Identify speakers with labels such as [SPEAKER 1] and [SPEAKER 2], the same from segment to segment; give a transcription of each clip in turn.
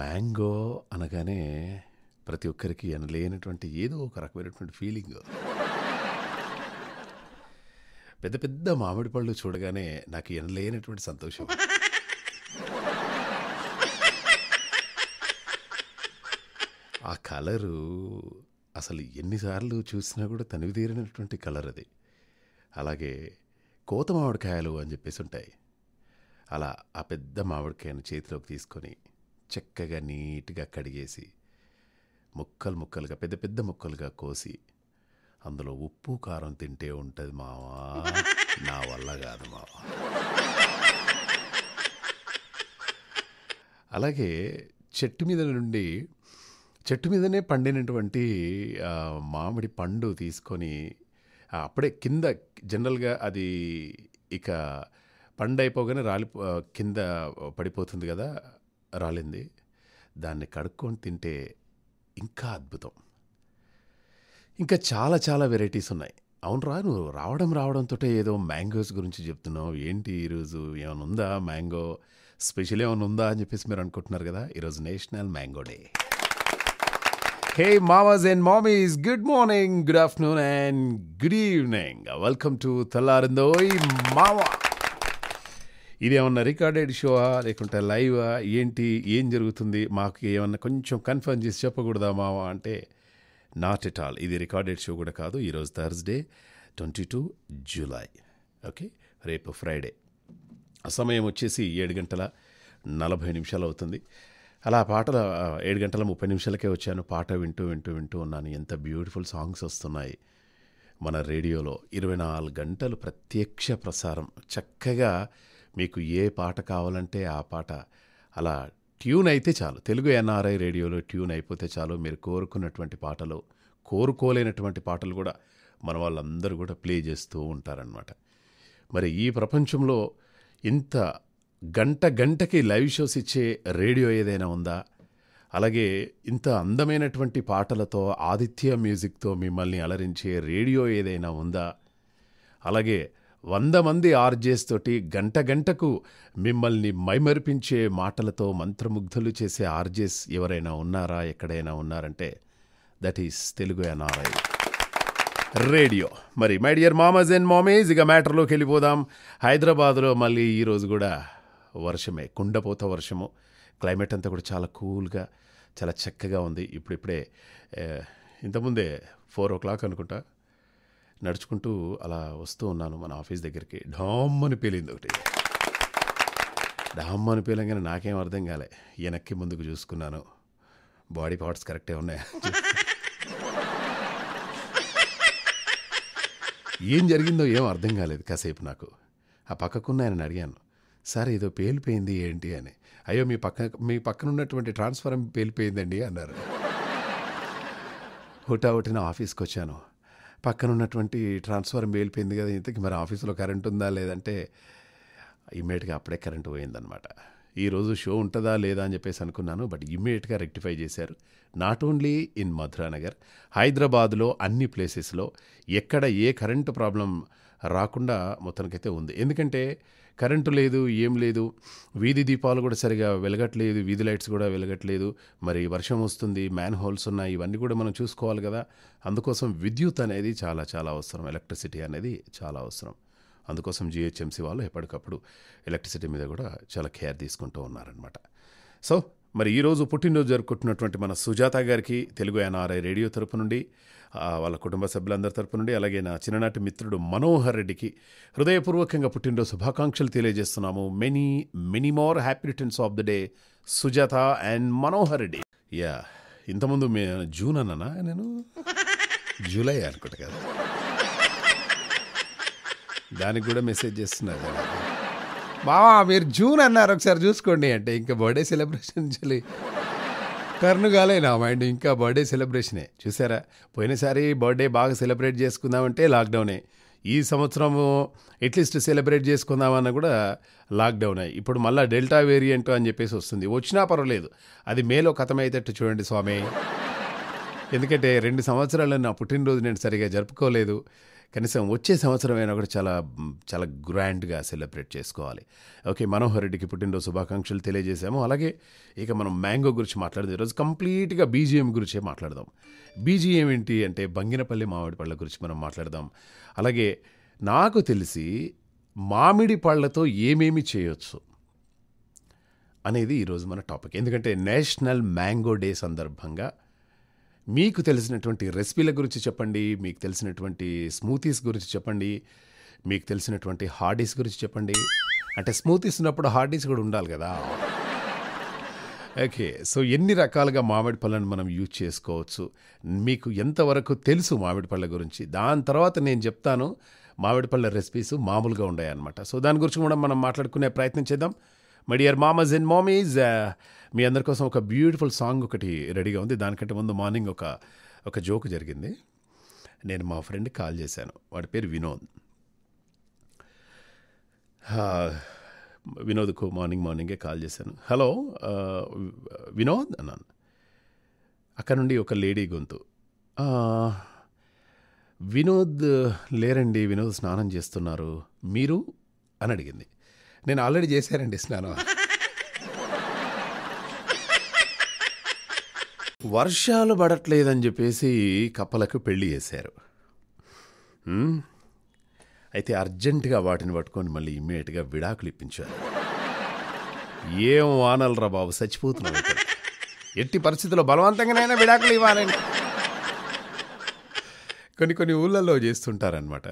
[SPEAKER 1] Mango అనగానే ప్రతి ఒక్కరికి అనలేనటువంటి ఏదో ఒక రకమైనటువంటి ఫీలింగ్ పెద్ద పెద్ద మామిడి పళ్ళు చూడగానే నాకు ఎనలేనటువంటి సంతోషం ఆ కలరు అసలు ఎన్నిసార్లు చూసినా కూడా తనివి తీరినటువంటి కలర్ అది అలాగే కోత మామిడికాయలు అని చెప్పేసి ఉంటాయి అలా ఆ పెద్ద మామిడికాయను చేతిలోకి తీసుకొని చక్కగా నీట్గా కడిగేసి ముక్కలు ముక్కలుగా పెద్ద పెద్ద ముక్కలుగా కోసి అందులో ఉప్పు కారం తింటే ఉంటుంది మావా నా వల్ల కాదు మావా అలాగే చెట్టు మీద నుండి చెట్టు మీదనే పండినటువంటి మామిడి పండు తీసుకొని అప్పుడే కింద జనరల్గా అది ఇక పండు అయిపోగానే రాలి కింద పడిపోతుంది కదా రాలింది దాన్ని కడుక్కొని తింటే ఇంకా అద్భుతం ఇంకా చాలా చాలా వెరైటీస్ ఉన్నాయి రా నువ్వు రావడం రావడంతో ఏదో మ్యాంగోస్ గురించి చెప్తున్నావు ఏంటి ఈరోజు ఏమైనా ఉందా మ్యాంగో స్పెషల్ ఏమైనా ఉందా అని చెప్పేసి మీరు అనుకుంటున్నారు కదా ఈరోజు నేషనల్ మ్యాంగో డే హే మామాస్ అండ్ మామీస్ good morning good afternoon and good evening welcome to తెల్లారిందోయ్ మామా ఇదేమన్నా రికార్డెడ్ షోవా లేకుంటే లైవా ఏంటి ఏం జరుగుతుంది మాకు ఏమన్నా కొంచెం కన్ఫర్మ్ చేసి చెప్పకూడదా మావా అంటే నాట్ ఎట్ ఆల్ ఇది రికార్డెడ్ షో కూడా కాదు ఈరోజు Thursday twenty two July okay రేపు ఫ్రైడే సమయం వచ్చేసి ఏడు గంటల నలభై నిమిషాలు అవుతుంది అలా పాటలు ఏడు గంటల ముప్పై నిమిషాలకే వచ్చాను పాట వింటూ వింటూ వింటూ ఉన్నాను ఎంత బ్యూటిఫుల్ సాంగ్స్ వస్తున్నాయి మన రేడియోలో ఇరవై నాలుగు గంటలు ప్రత్యక్ష ప్రసారం చక్కగా మీకు ఏ పాట కావాలంటే ఆ పాట అలా ట్యూన్ అయితే చాలు తెలుగు ఎన్ఆర్ఐ రేడియోలో ట్యూన్ అయిపోతే చాలు మీరు కోరుకున్నటువంటి పాటలు కోరుకోలేనటువంటి పాటలు కూడా మన వాళ్ళందరూ కూడా ప్లే చేస్తూ ఉంటారనమాట మరి ఈ ప్రపంచంలో ఇంత గంట గంటకి లైవ్ షోస్ ఇచ్చే రేడియో ఏదైనా ఉందా అలాగే ఇంత అందమైనటువంటి పాటలతో ఆదిత్య మ్యూజిక్తో మిమ్మల్ని అలరించే రేడియో ఏదైనా ఉందా అలాగే వంద మంది ఆర్జేస్ తోటి గంట గంటకు మిమ్మల్ని మైమరిపించే మాటలతో మంత్రముగ్ధులు చేసే ఆర్జేస్ ఎవరైనా ఉన్నారా ఎక్కడైనా ఉన్నారంటే that is Telugu NRI radio మరి మై డియర్ మామస్ అండ్ మామీస్ ఇక మ్యాటర్లోకి వెళ్ళిపోదాం హైదరాబాద్లో మళ్ళీ ఈరోజు కూడా వర్షమే కుండపోత వర్షము క్లైమేట్ అంతా కూడా చాలా కూల్గా చాలా చక్కగా ఉంది ఇప్పుడిప్పుడే ఇంతకుముందే ఫోర్ ఓ క్లాక్ అనుకుంటా నడుచుకుంటూ అలా వస్తూ ఉన్నాను మన ఆఫీస్ దగ్గరికి ఢామ్మని అని పేలింది ఒకటి ఢామ్మని అని పేలంగానే నాకేం అర్థం కాలే వెనక్కి ముందుకు చూసుకున్నాను బాడీ పార్ట్స్ కరెక్టే ఉన్నాయి ఏం జరిగిందో ఏం అర్థం కాలేదు కాసేపు నాకు ఆ పక్కకున్న ఆయన అడిగాను సార్ ఏదో పేలిపోయింది ఏంటి అని అయ్యో మీ పక్క మీ పక్కన ఉన్నటువంటి ట్రాన్స్ఫారం పేలిపోయిందండి అన్నారు హుటాహుటిన ఆఫీస్కి వచ్చాను పక్కన ఉన్నటువంటి ట్రాన్స్ఫార్మ్ మేలిపోయింది కదా ఇంతకి మరి ఆఫీసులో కరెంట్ ఉందా లేదంటే ఇమ్మీడియట్గా అప్పుడే కరెంట్ పోయిందనమాట ఈరోజు షో ఉంటుందా లేదా అని చెప్పేసి అనుకున్నాను బట్ ఇమ్మీడియట్గా రెక్టిఫై చేశారు నాట్ ఓన్లీ ఇన్ మధురానగర్ హైదరాబాద్లో అన్ని ప్లేసెస్లో ఎక్కడ ఏ కరెంటు ప్రాబ్లం రాకుండా మొత్తానికైతే ఉంది ఎందుకంటే కరెంటు లేదు ఏం లేదు వీధి దీపాలు కూడా సరిగా వెలగట్లేదు వీధి లైట్స్ కూడా వెలగట్లేదు మరి వర్షం వస్తుంది మ్యాన్ హోల్స్ ఉన్నాయి ఇవన్నీ కూడా మనం చూసుకోవాలి కదా అందుకోసం విద్యుత్ అనేది చాలా చాలా అవసరం ఎలక్ట్రిసిటీ అనేది చాలా అవసరం అందుకోసం జిహెచ్ఎంసీ వాళ్ళు ఎప్పటికప్పుడు ఎలక్ట్రిసిటీ మీద కూడా చాలా కేర్ తీసుకుంటూ ఉన్నారనమాట సో మరి ఈరోజు పుట్టినరోజు జరుపుకుంటున్నటువంటి మన సుజాత గారికి తెలుగు ఎన్ఆర్ఐ రేడియో తరపు నుండి వాళ్ళ కుటుంబ సభ్యులందరి తరపు నుండి అలాగే నా చిన్ననాటి మిత్రుడు మనోహర్ రెడ్డికి హృదయపూర్వకంగా పుట్టినరోజు శుభాకాంక్షలు తెలియజేస్తున్నాము many many more happy returns of the day Sujatha and Manohar Reddy yeah ఇంతకుముందు మే జూన్ అన్నానా నేను జూలై అనుకుంటా కదా దానికి కూడా మెసేజ్ చేస్తున్నారు బావా మీరు జూన్ అన్నారు ఒకసారి చూసుకోండి అంటే ఇంకా బర్త్డే సెలబ్రేషన్ చెల్లి కాలే నా మైండ్ ఇంకా బర్త్డే సెలబ్రేషనే చూసారా పోయినసారి బర్త్డే బాగా సెలబ్రేట్ చేసుకుందామంటే లాక్డౌనే ఈ సంవత్సరము ఎట్లీస్ట్ సెలబ్రేట్ చేసుకుందామన్న కూడా లాక్డౌన్ అయ్యి ఇప్పుడు మళ్ళీ డెల్టా వేరియంట్ అని చెప్పేసి వస్తుంది వచ్చినా పర్వాలేదు అది మేలో కథమయ్యేటట్టు చూడండి స్వామి ఎందుకంటే రెండు సంవత్సరాలు నా పుట్టినరోజు నేను సరిగా జరుపుకోలేదు కనీసం వచ్చే సంవత్సరం అయినా కూడా చాలా చాలా గ్రాండ్గా సెలబ్రేట్ చేసుకోవాలి ఓకే మనోహర్ రెడ్డికి పుట్టినరోజు శుభాకాంక్షలు తెలియజేశాము అలాగే ఇక మనం మ్యాంగో గురించి మాట్లాడదాం ఈరోజు కంప్లీట్గా బీజిఎం గురించే మాట్లాడదాం బీజిఎం ఏంటి అంటే బంగినపల్లి మామిడి పళ్ళ గురించి మనం మాట్లాడదాం అలాగే నాకు తెలిసి మామిడి పళ్ళతో ఏమేమి చేయొచ్చు అనేది ఈరోజు మన టాపిక్ ఎందుకంటే నేషనల్ మ్యాంగో డే సందర్భంగా మీకు తెలిసినటువంటి రెసిపీల గురించి చెప్పండి మీకు తెలిసినటువంటి స్మూతీస్ గురించి చెప్పండి మీకు తెలిసినటువంటి హార్డీస్ గురించి చెప్పండి అంటే స్మూతీస్ ఉన్నప్పుడు హార్డీస్ కూడా ఉండాలి కదా ఓకే సో ఎన్ని రకాలుగా మామిడి పళ్ళను మనం యూజ్ చేసుకోవచ్చు మీకు ఎంతవరకు తెలుసు మామిడి పళ్ళ గురించి దాని తర్వాత నేను చెప్తాను మామిడి పళ్ళ రెసిపీస్ మామూలుగా ఉన్నాయన్నమాట సో దాని గురించి కూడా మనం మాట్లాడుకునే ప్రయత్నం చేద్దాం మై డియర్ మామస్ అండ్ మామీస్ మీ అందరి కోసం ఒక బ్యూటిఫుల్ సాంగ్ ఒకటి రెడీగా ఉంది దానికంటే ముందు మార్నింగ్ ఒక ఒక జోక్ జరిగింది నేను మా ఫ్రెండ్ కాల్ చేశాను వాడి పేరు వినోద్ వినోద్కు మార్నింగ్ మార్నింగే కాల్ చేశాను హలో uh, వినోద్ అన్నాను అక్కడ నుండి ఒక లేడీ గొంతు వినోద్ లేరండి వినోద్ స్నానం చేస్తున్నారు మీరు అని అడిగింది నేను ఆల్రెడీ చేశానండి స్నానం వర్షాలు పడట్లేదని చెప్పేసి కప్పలకు పెళ్లి చేశారు అయితే అర్జెంటుగా వాటిని పట్టుకొని మళ్ళీ ఇమ్మీడియట్గా విడాకులు ఇప్పించారు ఏం వానలరా బాబు చచ్చిపోతున్నాం ఎట్టి పరిస్థితుల్లో బలవంతంగానైనా విడాకులు ఇవ్వాలండి కొన్ని కొన్ని ఊళ్ళల్లో చేస్తుంటారనమాట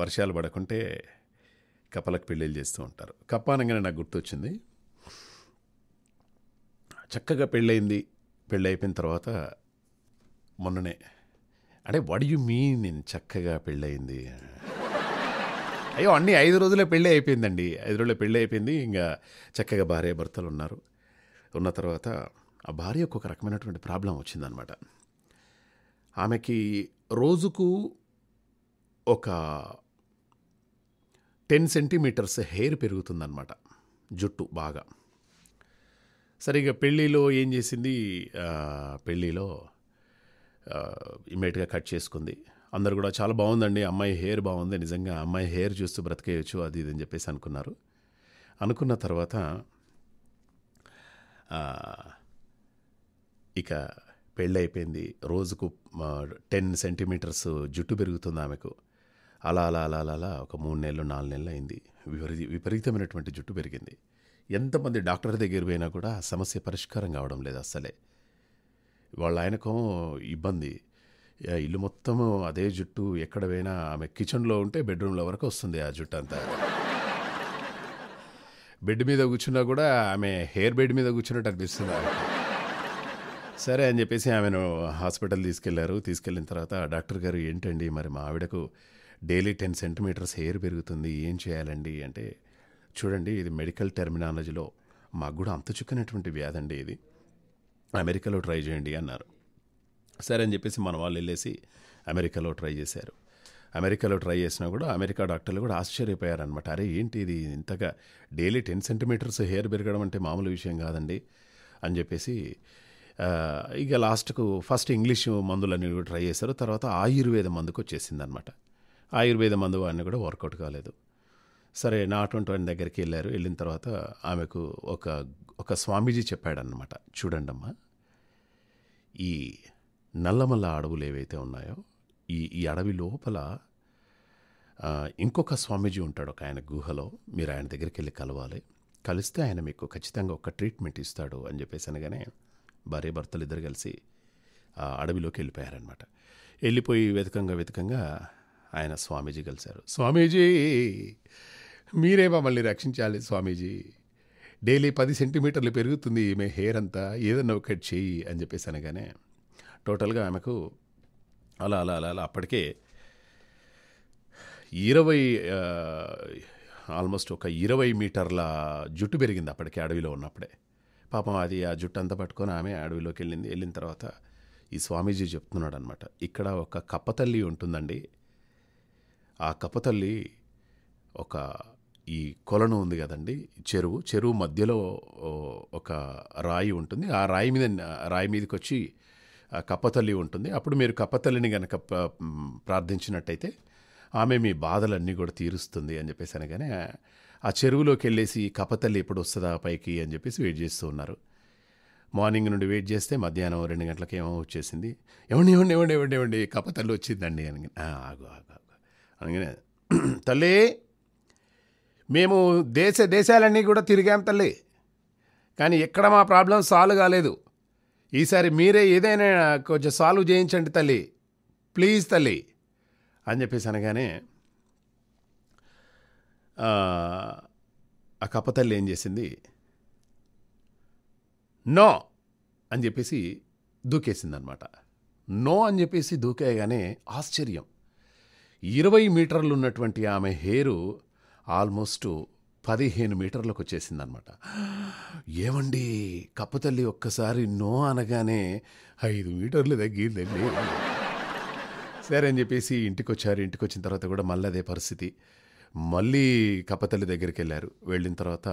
[SPEAKER 1] వర్షాలు పడకుంటే కపలకు పెళ్ళిళ్ళు చేస్తూ ఉంటారు కప్ప అనగానే నాకు గుర్తొచ్చింది చక్కగా పెళ్ళయింది పెళ్ళి అయిపోయిన తర్వాత మొన్ననే అంటే వడియు యు మీన్ నేను చక్కగా పెళ్ళయింది అయ్యో అన్ని ఐదు రోజులే పెళ్ళి అయిపోయిందండి ఐదు రోజులే పెళ్ళి అయిపోయింది ఇంకా చక్కగా భార్య భర్తలు ఉన్నారు ఉన్న తర్వాత ఆ భార్య ఒక రకమైనటువంటి ప్రాబ్లం వచ్చిందనమాట ఆమెకి రోజుకు ఒక టెన్ సెంటీమీటర్స్ హెయిర్ పెరుగుతుందన్నమాట జుట్టు బాగా సరిగా పెళ్ళిలో ఏం చేసింది పెళ్ళిలో ఇమీడియట్గా కట్ చేసుకుంది అందరు కూడా చాలా బాగుందండి అమ్మాయి హెయిర్ బాగుంది నిజంగా అమ్మాయి హెయిర్ చూస్తూ బ్రతికేయచ్చు అది ఇది అని చెప్పేసి అనుకున్నారు అనుకున్న తర్వాత ఇక పెళ్ళైపోయింది రోజుకు టెన్ సెంటీమీటర్స్ జుట్టు పెరుగుతుంది ఆమెకు అలా అలా అలా అలా అలా ఒక మూడు నెలలు నాలుగు నెలలు అయింది విపరీ విపరీతమైనటువంటి జుట్టు పెరిగింది ఎంతమంది డాక్టర్ దగ్గర పోయినా కూడా సమస్య పరిష్కారం కావడం లేదు అస్సలే వాళ్ళ ఆయనకు ఇబ్బంది ఇల్లు మొత్తం అదే జుట్టు ఎక్కడ పోయినా ఆమె కిచెన్లో ఉంటే బెడ్రూమ్లో వరకు వస్తుంది ఆ జుట్టు అంతా బెడ్ మీద కూర్చున్నా కూడా ఆమె హెయిర్ బెడ్ మీద కూర్చున్నట్టు అనిపిస్తుంది సరే అని చెప్పేసి ఆమెను హాస్పిటల్ తీసుకెళ్లారు తీసుకెళ్ళిన తర్వాత డాక్టర్ గారు ఏంటండి మరి మా ఆవిడకు డైలీ టెన్ సెంటీమీటర్స్ హెయిర్ పెరుగుతుంది ఏం చేయాలండి అంటే చూడండి ఇది మెడికల్ టెర్మినాలజీలో మాకు కూడా అంత చిక్కనటువంటి వ్యాధి అండి ఇది అమెరికాలో ట్రై చేయండి అన్నారు సరే అని చెప్పేసి మన వాళ్ళు వెళ్ళేసి అమెరికాలో ట్రై చేశారు అమెరికాలో ట్రై చేసినా కూడా అమెరికా డాక్టర్లు కూడా ఆశ్చర్యపోయారనమాట అరే ఏంటి ఇది ఇంతగా డైలీ టెన్ సెంటీమీటర్స్ హెయిర్ పెరగడం అంటే మామూలు విషయం కాదండి అని చెప్పేసి ఇక లాస్ట్కు ఫస్ట్ ఇంగ్లీష్ మందులన్నీ కూడా ట్రై చేశారు తర్వాత ఆయుర్వేద మందుకు వచ్చేసిందనమాట ఆయుర్వేద మందు వాడిని కూడా వర్కౌట్ కాలేదు సరే నా అటువంటి వాడి దగ్గరికి వెళ్ళారు వెళ్ళిన తర్వాత ఆమెకు ఒక ఒక స్వామీజీ చెప్పాడనమాట చూడండమ్మా ఈ నల్లమల్ల అడవులు ఏవైతే ఉన్నాయో ఈ ఈ అడవి లోపల ఇంకొక స్వామీజీ ఉంటాడు ఒక ఆయన గుహలో మీరు ఆయన దగ్గరికి వెళ్ళి కలవాలి కలిస్తే ఆయన మీకు ఖచ్చితంగా ఒక ట్రీట్మెంట్ ఇస్తాడు అని చెప్పేసి అనగానే భార్య భర్తలు ఇద్దరు కలిసి ఆ అడవిలోకి వెళ్ళిపోయారనమాట వెళ్ళిపోయి వెతకంగా వెతకంగా ఆయన స్వామీజీ కలిశారు స్వామీజీ మీరే మమ్మల్ని రక్షించాలి స్వామీజీ డైలీ పది సెంటీమీటర్లు పెరుగుతుంది ఈమె హెయిర్ అంతా ఏదన్నా ఒకటి చేయి అని చెప్పేసి అనగానే టోటల్గా ఆమెకు అలా అలా అలా అలా అప్పటికే ఇరవై ఆల్మోస్ట్ ఒక ఇరవై మీటర్ల జుట్టు పెరిగింది అప్పటికే అడవిలో ఉన్నప్పుడే పాపం అది ఆ జుట్టు అంతా పట్టుకొని ఆమె అడవిలోకి వెళ్ళింది వెళ్ళిన తర్వాత ఈ స్వామీజీ చెప్తున్నాడు అనమాట ఇక్కడ ఒక కప్పతల్లి ఉంటుందండి ఆ కప్పతల్లి ఒక ఈ కొలను ఉంది కదండి చెరువు చెరువు మధ్యలో ఒక రాయి ఉంటుంది ఆ రాయి మీద రాయి మీదకి వచ్చి కప్పతల్లి ఉంటుంది అప్పుడు మీరు కప్పతల్లిని కనుక ప్రార్థించినట్టయితే ఆమె మీ బాధలన్నీ కూడా తీరుస్తుంది అని చెప్పేసి అనగానే ఆ చెరువులోకి వెళ్ళేసి కప్పతల్లి ఎప్పుడు వస్తుందా పైకి అని చెప్పేసి వెయిట్ చేస్తూ ఉన్నారు మార్నింగ్ నుండి వెయిట్ చేస్తే మధ్యాహ్నం రెండు గంటలకు ఏమో వచ్చేసింది ఎవండి ఎవండి ఎవండి ఎవండి ఎవండి కప్పతల్లి వచ్చిందండి అని ఆగు ఆగు అనగానే తల్లి మేము దేశ దేశాలన్నీ కూడా తిరిగాం తల్లి కానీ ఎక్కడ మా ప్రాబ్లం సాల్వ్ కాలేదు ఈసారి మీరే ఏదైనా కొంచెం సాల్వ్ చేయించండి తల్లి ప్లీజ్ తల్లి అని చెప్పేసి అనగానే ఆ కప్పతల్లి ఏం చేసింది నో అని చెప్పేసి దూకేసిందనమాట నో అని చెప్పేసి దూకేయగానే ఆశ్చర్యం ఇరవై మీటర్లున్నటువంటి ఆమె హెయిరు ఆల్మోస్ట్ పదిహేను మీటర్లకు వచ్చేసిందనమాట ఏమండి కప్పతల్లి ఒక్కసారి నో అనగానే ఐదు మీటర్లు తగ్గిందండి సరే అని చెప్పేసి ఇంటికి వచ్చారు ఇంటికి వచ్చిన తర్వాత కూడా మళ్ళీ అదే పరిస్థితి మళ్ళీ కప్పతల్లి దగ్గరికి వెళ్ళారు వెళ్ళిన తర్వాత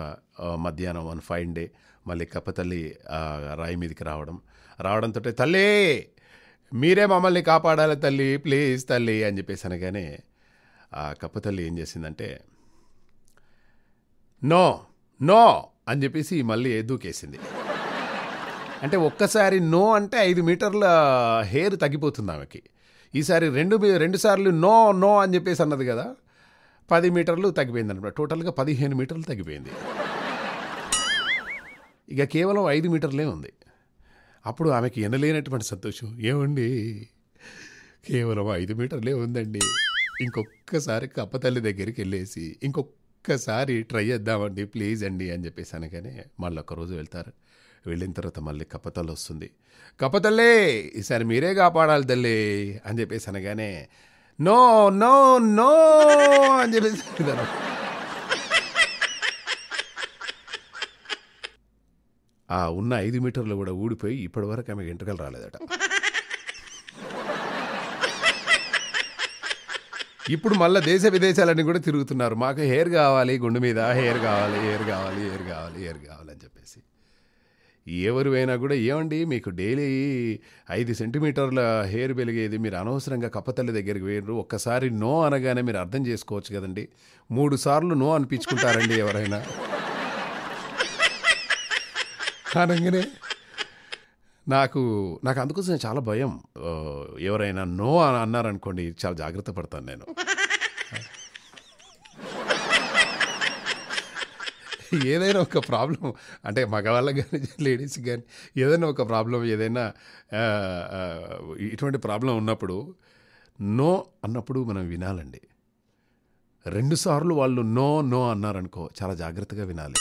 [SPEAKER 1] మధ్యాహ్నం వన్ ఫైవ్ డే మళ్ళీ కప్పతల్లి రాయి మీదకి రావడం రావడంతో తల్లే మీరే మమ్మల్ని కాపాడాలి తల్లి ప్లీజ్ తల్లి అని చెప్పేసి అనగానే ఆ కప్ప తల్లి ఏం చేసిందంటే నో నో అని చెప్పేసి మళ్ళీ దూకేసింది అంటే ఒక్కసారి నో అంటే ఐదు మీటర్ల హెయిర్ తగ్గిపోతుంది ఆమెకి ఈసారి రెండు రెండు సార్లు నో నో అని చెప్పేసి అన్నది కదా పది మీటర్లు తగ్గిపోయింది అనమాట టోటల్గా పదిహేను మీటర్లు తగ్గిపోయింది ఇక కేవలం ఐదు మీటర్లే ఉంది అప్పుడు ఆమెకి ఎనలేనటువంటి సంతోషం ఏమండి కేవలం ఐదు మీటర్లే ఉందండి ఇంకొక్కసారి కప్పతల్లి దగ్గరికి వెళ్ళేసి ఇంకొక్కసారి ట్రై చేద్దామండి ప్లీజ్ అండి అని చెప్పేసి అనగానే మళ్ళీ ఒకరోజు వెళ్తారు వెళ్ళిన తర్వాత మళ్ళీ కప్పతల్లి వస్తుంది కప్పతల్లే ఈసారి మీరే కాపాడాలి తల్లి అని చెప్పేసి అనగానే నో నో నో అని చెప్పేసి ఆ ఉన్న ఐదు మీటర్లు కూడా ఊడిపోయి ఇప్పటివరకు ఆమె ఎంటకలు రాలేదట ఇప్పుడు మళ్ళీ దేశ విదేశాలన్నీ కూడా తిరుగుతున్నారు మాకు హెయిర్ కావాలి గుండు మీద హెయిర్ కావాలి హెయిర్ కావాలి హెయిర్ కావాలి హెయిర్ కావాలని చెప్పేసి ఎవరు అయినా కూడా ఏమండి మీకు డైలీ ఐదు సెంటీమీటర్ల హెయిర్ వెలిగేది మీరు అనవసరంగా కప్పతల్లి దగ్గరికి వేయరు ఒక్కసారి నో అనగానే మీరు అర్థం చేసుకోవచ్చు కదండి మూడు సార్లు నో అనిపించుకుంటారండి ఎవరైనా అనగానే నాకు నాకు అందుకోసం చాలా భయం ఎవరైనా నో అని అన్నారనుకోండి చాలా జాగ్రత్త పడతాను నేను ఏదైనా ఒక ప్రాబ్లం అంటే మగవాళ్ళకి కానీ లేడీస్ కానీ ఏదైనా ఒక ప్రాబ్లం ఏదైనా ఇటువంటి ప్రాబ్లం ఉన్నప్పుడు నో అన్నప్పుడు మనం వినాలండి రెండుసార్లు వాళ్ళు నో నో అన్నారనుకో చాలా జాగ్రత్తగా వినాలి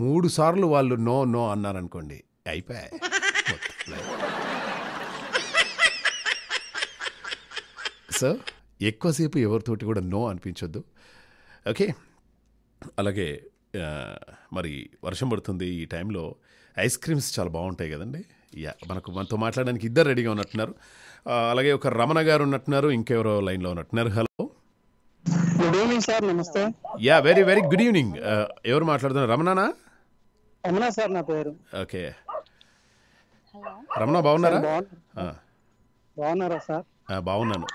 [SPEAKER 1] మూడు సార్లు వాళ్ళు నో నో అన్నారనుకోండి అయిపోయా సో ఎక్కువసేపు ఎవరితోటి కూడా నో అనిపించొద్దు ఓకే అలాగే మరి వర్షం పడుతుంది ఈ టైంలో ఐస్ క్రీమ్స్ చాలా బాగుంటాయి కదండి యా మనకు మనతో మాట్లాడడానికి ఇద్దరు రెడీగా ఉన్నట్టున్నారు అలాగే ఒక రమణ గారు ఉన్నట్టున్నారు ఇంకెవరో లైన్లో ఉన్నట్టున్నారు హలో ఈవినింగ్ సార్ నమస్తే yeah very very good evening ఎవరు మాట్లాడుతున్నారు రమణనా రమణ సార్ నా పేరు ఓకే రమణ బాగున్నారా బాగున్నారా సార్ బాగున్నాను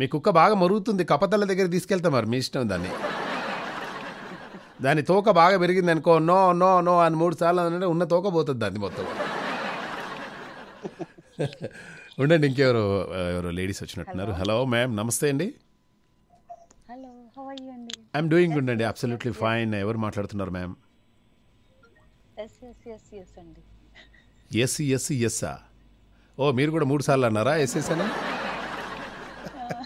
[SPEAKER 1] మీ కుక్క బాగా మరుగుతుంది కపతల దగ్గర తీసుకెళ్తా మరి మీ ఇష్టం దాన్ని దాని తోక బాగా పెరిగింది అనుకో నో నో నో అని మూడు సార్లు అంటే ఉన్న తోక పోతుంది దాన్ని మొత్తం ఉండండి ఇంకెవరు ఎవరు లేడీస్ వచ్చినట్టున్నారు హలో మ్యామ్ నమస్తే అండి ఐఎమ్ డూయింగ్ గుడ్ అండి అబ్సల్యూట్లీ ఫైన్ ఎవరు మాట్లాడుతున్నారు ma'am yes yes yes oh మీరు కూడా మూడు సార్లు అన్నారా ఎస్ఎస్ఎనా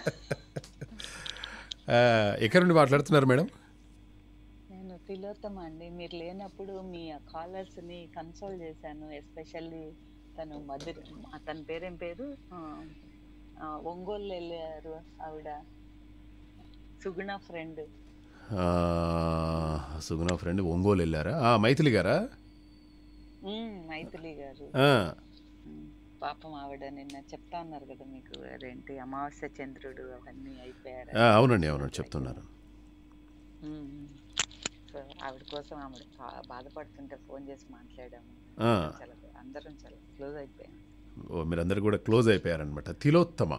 [SPEAKER 1] ఎక్కడి నుండి మాట్లాడుతున్నారు మేడం
[SPEAKER 2] నేను తిలోత్తమ అండి మీరు లేనప్పుడు మీ కాలర్స్ని కన్సోల్ చేశాను ఎస్పెషల్లీ తను మధుర తన పేరేం పేరు ఒంగోలు వెళ్ళారు ఆవిడ సుగుణ ఫ్రెండ్
[SPEAKER 1] సుగుణ ఫ్రెండ్ ఒంగోలు వెళ్ళారా మైథిలి గారా
[SPEAKER 2] మైథిలి గారు పాపం ఆవిడ నిన్న చెప్తా ఉన్నారు కదా మీకు అదేంటి అమావాస్య చంద్రుడు అవన్నీ అయిపోయారు
[SPEAKER 1] అవునండి అవునండి చెప్తున్నారు
[SPEAKER 2] సో ఆవిడ కోసం ఆవిడ బాధపడుతుంటే ఫోన్ చేసి మాట్లాడాము చాలా
[SPEAKER 3] అందరం చాలా క్లోజ్ అయిపోయాం
[SPEAKER 1] ఓ మీరందరూ కూడా క్లోజ్ అయిపోయారనమాట తిలోత్తమ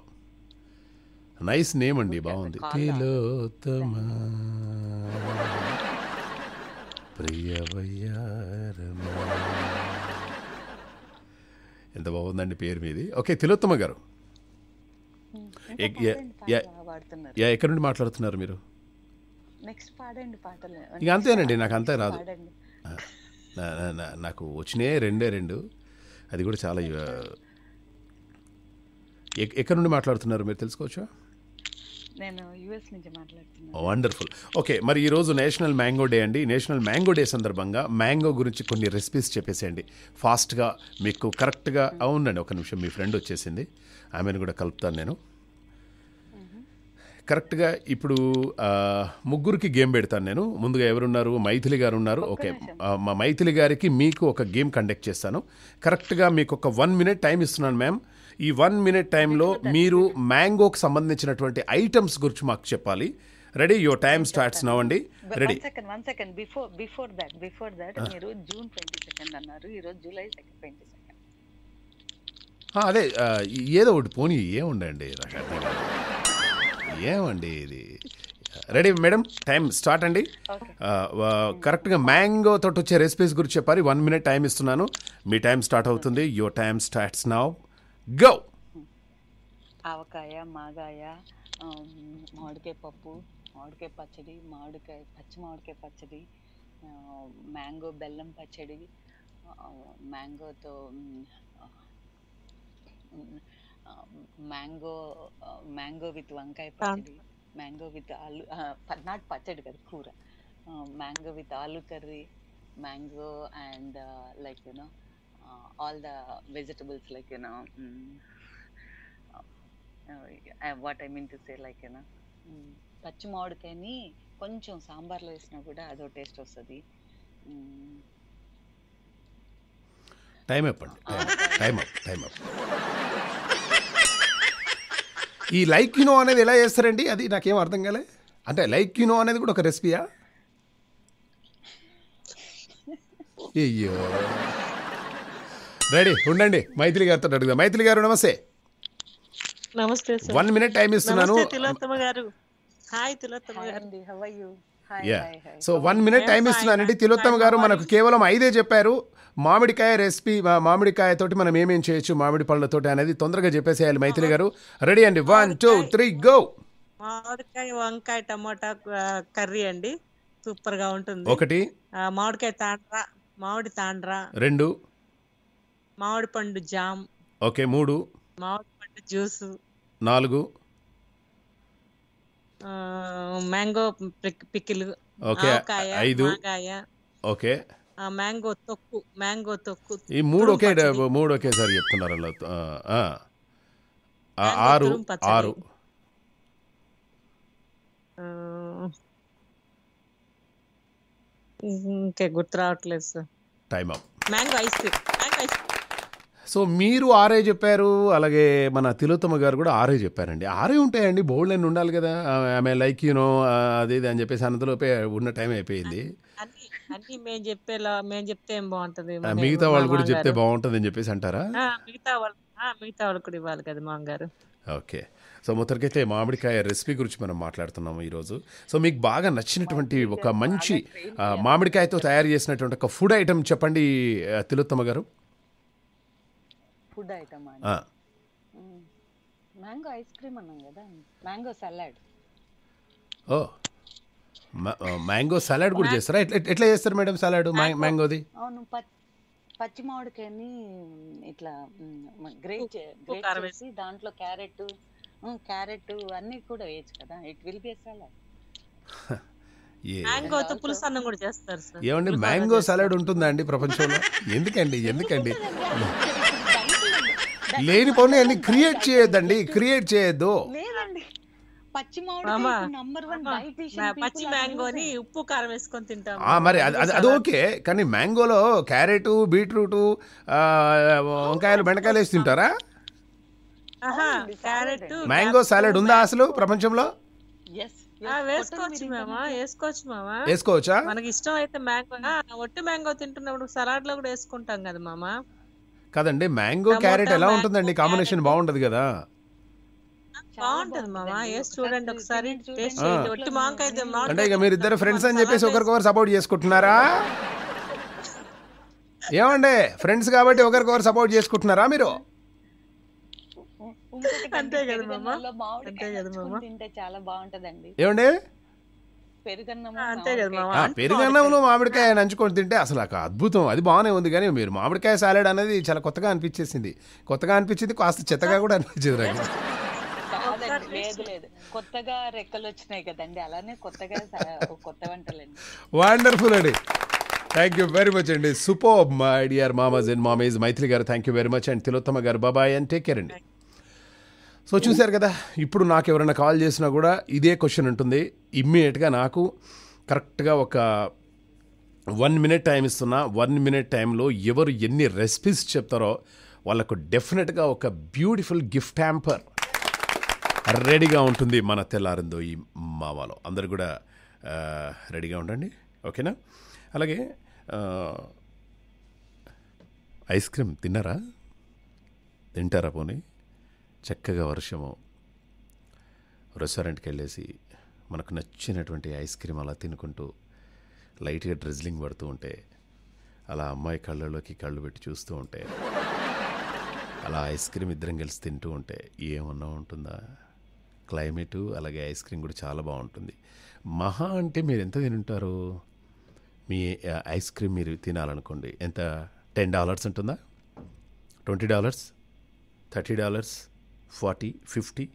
[SPEAKER 1] నైస్ నేమ్ అండి బాగుంది తిలోత్తమ ఎంత బాగుందండి పేరు మీది ఓకే తిలోత్తమ గారు
[SPEAKER 3] hmm.
[SPEAKER 2] ఎక్కడి
[SPEAKER 1] నుండి మాట్లాడుతున్నారు మీరు
[SPEAKER 2] నెక్స్ట్ పాడండి
[SPEAKER 3] ఇక అంతేనండి
[SPEAKER 1] నాకు అంతే రాదు నాకు వచ్చినాయి రెండే రెండు అది కూడా చాలా ఎక్కడి నుండి మాట్లాడుతున్నారు మీరు తెలుసుకోవచ్చా వండర్ఫుల్ ఓకే మరి ఈరోజు నేషనల్ మ్యాంగో డే అండి నేషనల్ మ్యాంగో డే సందర్భంగా మ్యాంగో గురించి కొన్ని రెసిపీస్ చెప్పేసేయండి ఫాస్ట్గా మీకు కరెక్ట్గా mm-hmm. అవునండి ఒక నిమిషం మీ ఫ్రెండ్ వచ్చేసింది ఆమెను కూడా కలుపుతాను నేను కరెక్ట్గా mm-hmm. ఇప్పుడు ముగ్గురికి గేమ్ పెడతాను నేను ముందుగా ఎవరున్నారు మైథిలి గారు ఉన్నారు ఓకే మా మైథిలి గారికి మీకు ఒక గేమ్ కండక్ట్ చేస్తాను కరెక్ట్గా మీకు ఒక వన్ మినిట్ టైం ఇస్తున్నాను మ్యామ్ ఈ వన్ మినిట్ టైంలో మీరు మ్యాంగోకి సంబంధించినటువంటి ఐటమ్స్ గురించి మాకు చెప్పాలి ready your time starts now అండి ready
[SPEAKER 2] second one second before before that before that మీరు జూన్ ట్వంటీ సెకండ్ అన్నారు ఈరోజు జూలై సెకండ్ ట్వంటీ సెకండ్
[SPEAKER 1] అదే ఏదో ఒకటి పోనీ ఏముండండి ఏమండి ఇది రెడీ మేడం టైం స్టార్ట్ అండి కరెక్ట్గా మ్యాంగో తోటి వచ్చే రెసిపీస్ గురించి చెప్పాలి వన్ మినిట్ టైం ఇస్తున్నాను మీ టైం స్టార్ట్ అవుతుంది your time starts now go
[SPEAKER 3] ఆవకాయ
[SPEAKER 2] మాగాయ మామిడికాయ పప్పు మామిడికాయ పచ్చడి మామిడికాయ పచ్చి మామిడికాయ పచ్చడి మ్యాంగో బెల్లం పచ్చడి మ్యాంగోతో మ్యాంగో మ్యాంగో విత్ వంకాయ పచ్చడి మ్యాంగో విత్ ఆలు నాట్ పచ్చడి కదా కూర mango with aloo curry mango and like you know all uh, the vegetables, like
[SPEAKER 3] you
[SPEAKER 2] what I mean what I mean to say, mm. పచ్చి మామిడికాయని కొంచెం సాంబార్లో వేసినా కూడా అదో టేస్ట్ వస్తుంది
[SPEAKER 1] టైం చెప్పండి టైం అప్ ఈ లైక్ యునో అనేది ఎలా చేస్తారండి అది నాకేం అర్థం కాలే అంటే లైక్ యూనో అనేది కూడా ఒక రెసిపీయా అయ్యో రెడీ ఉండండి మైథిలి గారితో అడుగుదాం మైథిలి గారు నమస్తే
[SPEAKER 4] నమస్తే వన్ మినిట్ టైం ఇస్తున్నాను తిలోత్తమ గారు హాయ్ తిలోత్తమ గారు how are you
[SPEAKER 1] so one minute time ఇస్తున్నానండి తిలోత్తమ గారు మనకు కేవలం ఐదే చెప్పారు మామిడికాయ రెసిపీ మామిడికాయతోటి మనం ఏమేం చేయొచ్చు మామిడి పళ్ళతోటి అనేది తొందరగా చెప్పేసేయాలి మైథిలి గారు రెడీ అండి వన్ టూ త్రీ గో
[SPEAKER 4] మామిడికాయ వంకాయ టమాటా కర్రీ అండి సూపర్ గా ఉంటుంది ఒకటి మామిడికాయ తాండ్రా మామిడి తాండ్రా రెండు మామిడి పండు జామ్ ఓకే మూడు మామిడి పండు జ్యూస్ నాలుగు మ్యాంగో పికిల్ ఓకే ఐదు ఓకే మ్యాంగో తొక్కు మ్యాంగో తొక్కు ఈ మూడు
[SPEAKER 1] ఒకే మూడు ఒకేసారి చెప్తున్నారు ఆరు ఆరు
[SPEAKER 4] ఇంకే గుర్తు రావట్లేదు sir time mango ice cream mango ice cream
[SPEAKER 1] so మీరు ఆరే చెప్పారు అలాగే మన తిలోత్తమ గారు కూడా ఆరే చెప్పారండి ఆరే ఉంటాయండి బోల్డ్ నేను ఉండాలి కదా ఆమె లైక్ యూనో అది ఇది అని చెప్పేసి అనంతలోపే ఉన్న టైం అయిపోయింది
[SPEAKER 4] మేము చెప్పేలా మేము మిగతా వాళ్ళు కూడా చెప్తే
[SPEAKER 1] బాగుంటుంది అని చెప్పేసి అంటారా
[SPEAKER 4] మిగతా వాళ్ళు ఇవ్వాలి కదా గారు
[SPEAKER 1] ఓకే సో మొత్తరికైతే మామిడికాయ రెసిపీ గురించి మనం మాట్లాడుతున్నాము ఈరోజు సో మీకు బాగా నచ్చినటువంటి ఒక మంచి మామిడికాయతో తయారు చేసినటువంటి ఒక ఫుడ్ ఐటమ్ చెప్పండి తిలోత్తమ గారు
[SPEAKER 2] food item mango ice cream అన్నాం కదా mango salad
[SPEAKER 1] oh mango salad కూడా చేస్తారా ఎట్లా ఎట్లా చేస్తారు మేడం సలాడ్ మ్యాంగోది
[SPEAKER 2] అవును పచ్చి మామిడికాయని ఇట్లా గ్రేట్ గ్రేట్ చేసి దాంట్లో క్యారెట్ క్యారెట్ అన్ని కూడా వేయచ్చు కదా ఇట్ విల్ బి సలాడ్
[SPEAKER 1] మ్యాంగోతో
[SPEAKER 2] కూడా చేస్తారు
[SPEAKER 1] ఏమండి మ్యాంగో సలాడ్ ఉంటుందా అండి ప్రపంచంలో ఎందుకండి ఎందుకండి లేని పనులు అన్ని క్రియేట్ చేయొద్దండి క్రియేట్ చేయొద్దు
[SPEAKER 2] లేదండి పచ్చి పచ్చి మ్యాంగోని ఉప్పు కారం
[SPEAKER 3] వేసుకొని మరి అది అది ఓకే
[SPEAKER 1] కానీ మ్యాంగోలో క్యారెట్ బీట్రూట్ వంకాయలు బెండకాయలు వేసి తింటారా మ్యాంగో సాలెడ్ ఉందా అసలు ప్రపంచంలో
[SPEAKER 4] వేసుకోవచ్చు మామా వేసుకోవచ్చు మామా వేసుకోవచ్చా మనకి ఇష్టం అయితే మ్యాంగో ఒట్టి మ్యాంగో తింటున్నప్పుడు సలాడ్ లో కూడా వేసుకుంటాం కదా మామా
[SPEAKER 1] కదండి మ్యాంగో క్యారెట్ ఎలా ఉంటుందండి కాంబినేషన్ బాగుంటది కదా అంటే ఇక మీరు ఇద్దరు ఫ్రెండ్స్ అని చెప్పేసి ఒకరికొకరు సపోర్ట్ చేసుకుంటున్నారా ఏమండి ఫ్రెండ్స్ కాబట్టి ఒకరికొకరు సపోర్ట్ చేసుకుంటున్నారా మీరు
[SPEAKER 2] అంతే కదా మామా అంతే కదా మామా తింటే చాలా బాగుంటదండి ఏమండి పెరుగన్నంలో
[SPEAKER 1] మామిడికాయ నంచుకొని తింటే అసలు అద్భుతం అది బాగానే ఉంది కానీ మీరు మామిడికాయ సాలెడ్ అనేది చాలా కొత్తగా అనిపించేసింది కొత్తగా అనిపించింది కాస్త చెత్తగా కూడా అనిపించింది
[SPEAKER 2] నాకు లేదు లేదు కొత్తగా రెక్కలు వచ్చినాయి కదండి అలానే కొత్తగా కొత్త వంటలండి
[SPEAKER 1] వండర్ఫుల్ అండి థ్యాంక్ యూ వెరీ మచ్ అండి సూపర్ మై డియర్ మామాజ్ అండ్ మామేజ్ మైత్రి గారు thank you very much and Tilottama గారు బాబాయ్ అండ్ టేక్ కేర్ అండి సో చూశారు కదా ఇప్పుడు నాకు ఎవరైనా కాల్ చేసినా కూడా ఇదే క్వశ్చన్ ఉంటుంది ఇమ్మీడియట్గా నాకు కరెక్ట్గా ఒక వన్ మినిట్ టైం ఇస్తున్నా వన్ మినిట్ టైంలో ఎవరు ఎన్ని రెసిపీస్ చెప్తారో వాళ్ళకు డెఫినెట్గా ఒక బ్యూటిఫుల్ గిఫ్ట్ హ్యాంపర్ రెడీగా ఉంటుంది మన తెల్లారిందో ఈ మావాలో అందరు కూడా రెడీగా ఉండండి ఓకేనా అలాగే ఐస్ క్రీమ్ తిన్నారా తింటారా పోనీ చక్కగా వర్షము రెస్టారెంట్కి వెళ్ళేసి మనకు నచ్చినటువంటి ఐస్ క్రీమ్ అలా తినుకుంటూ లైట్గా డ్రిజ్లింగ్ పడుతూ ఉంటే అలా అమ్మాయి కళ్ళలోకి కళ్ళు పెట్టి చూస్తూ ఉంటే అలా ఐస్ క్రీమ్ ఇద్దరం కలిసి తింటూ ఉంటే ఏమన్నా ఉంటుందా క్లైమేటు అలాగే ఐస్ క్రీమ్ కూడా చాలా బాగుంటుంది మహా అంటే మీరు ఎంత తింటారు మీ ఐస్ క్రీమ్ మీరు తినాలనుకోండి ఎంత టెన్ డాలర్స్ ఉంటుందా twenty dollars thirty dollars forty fifty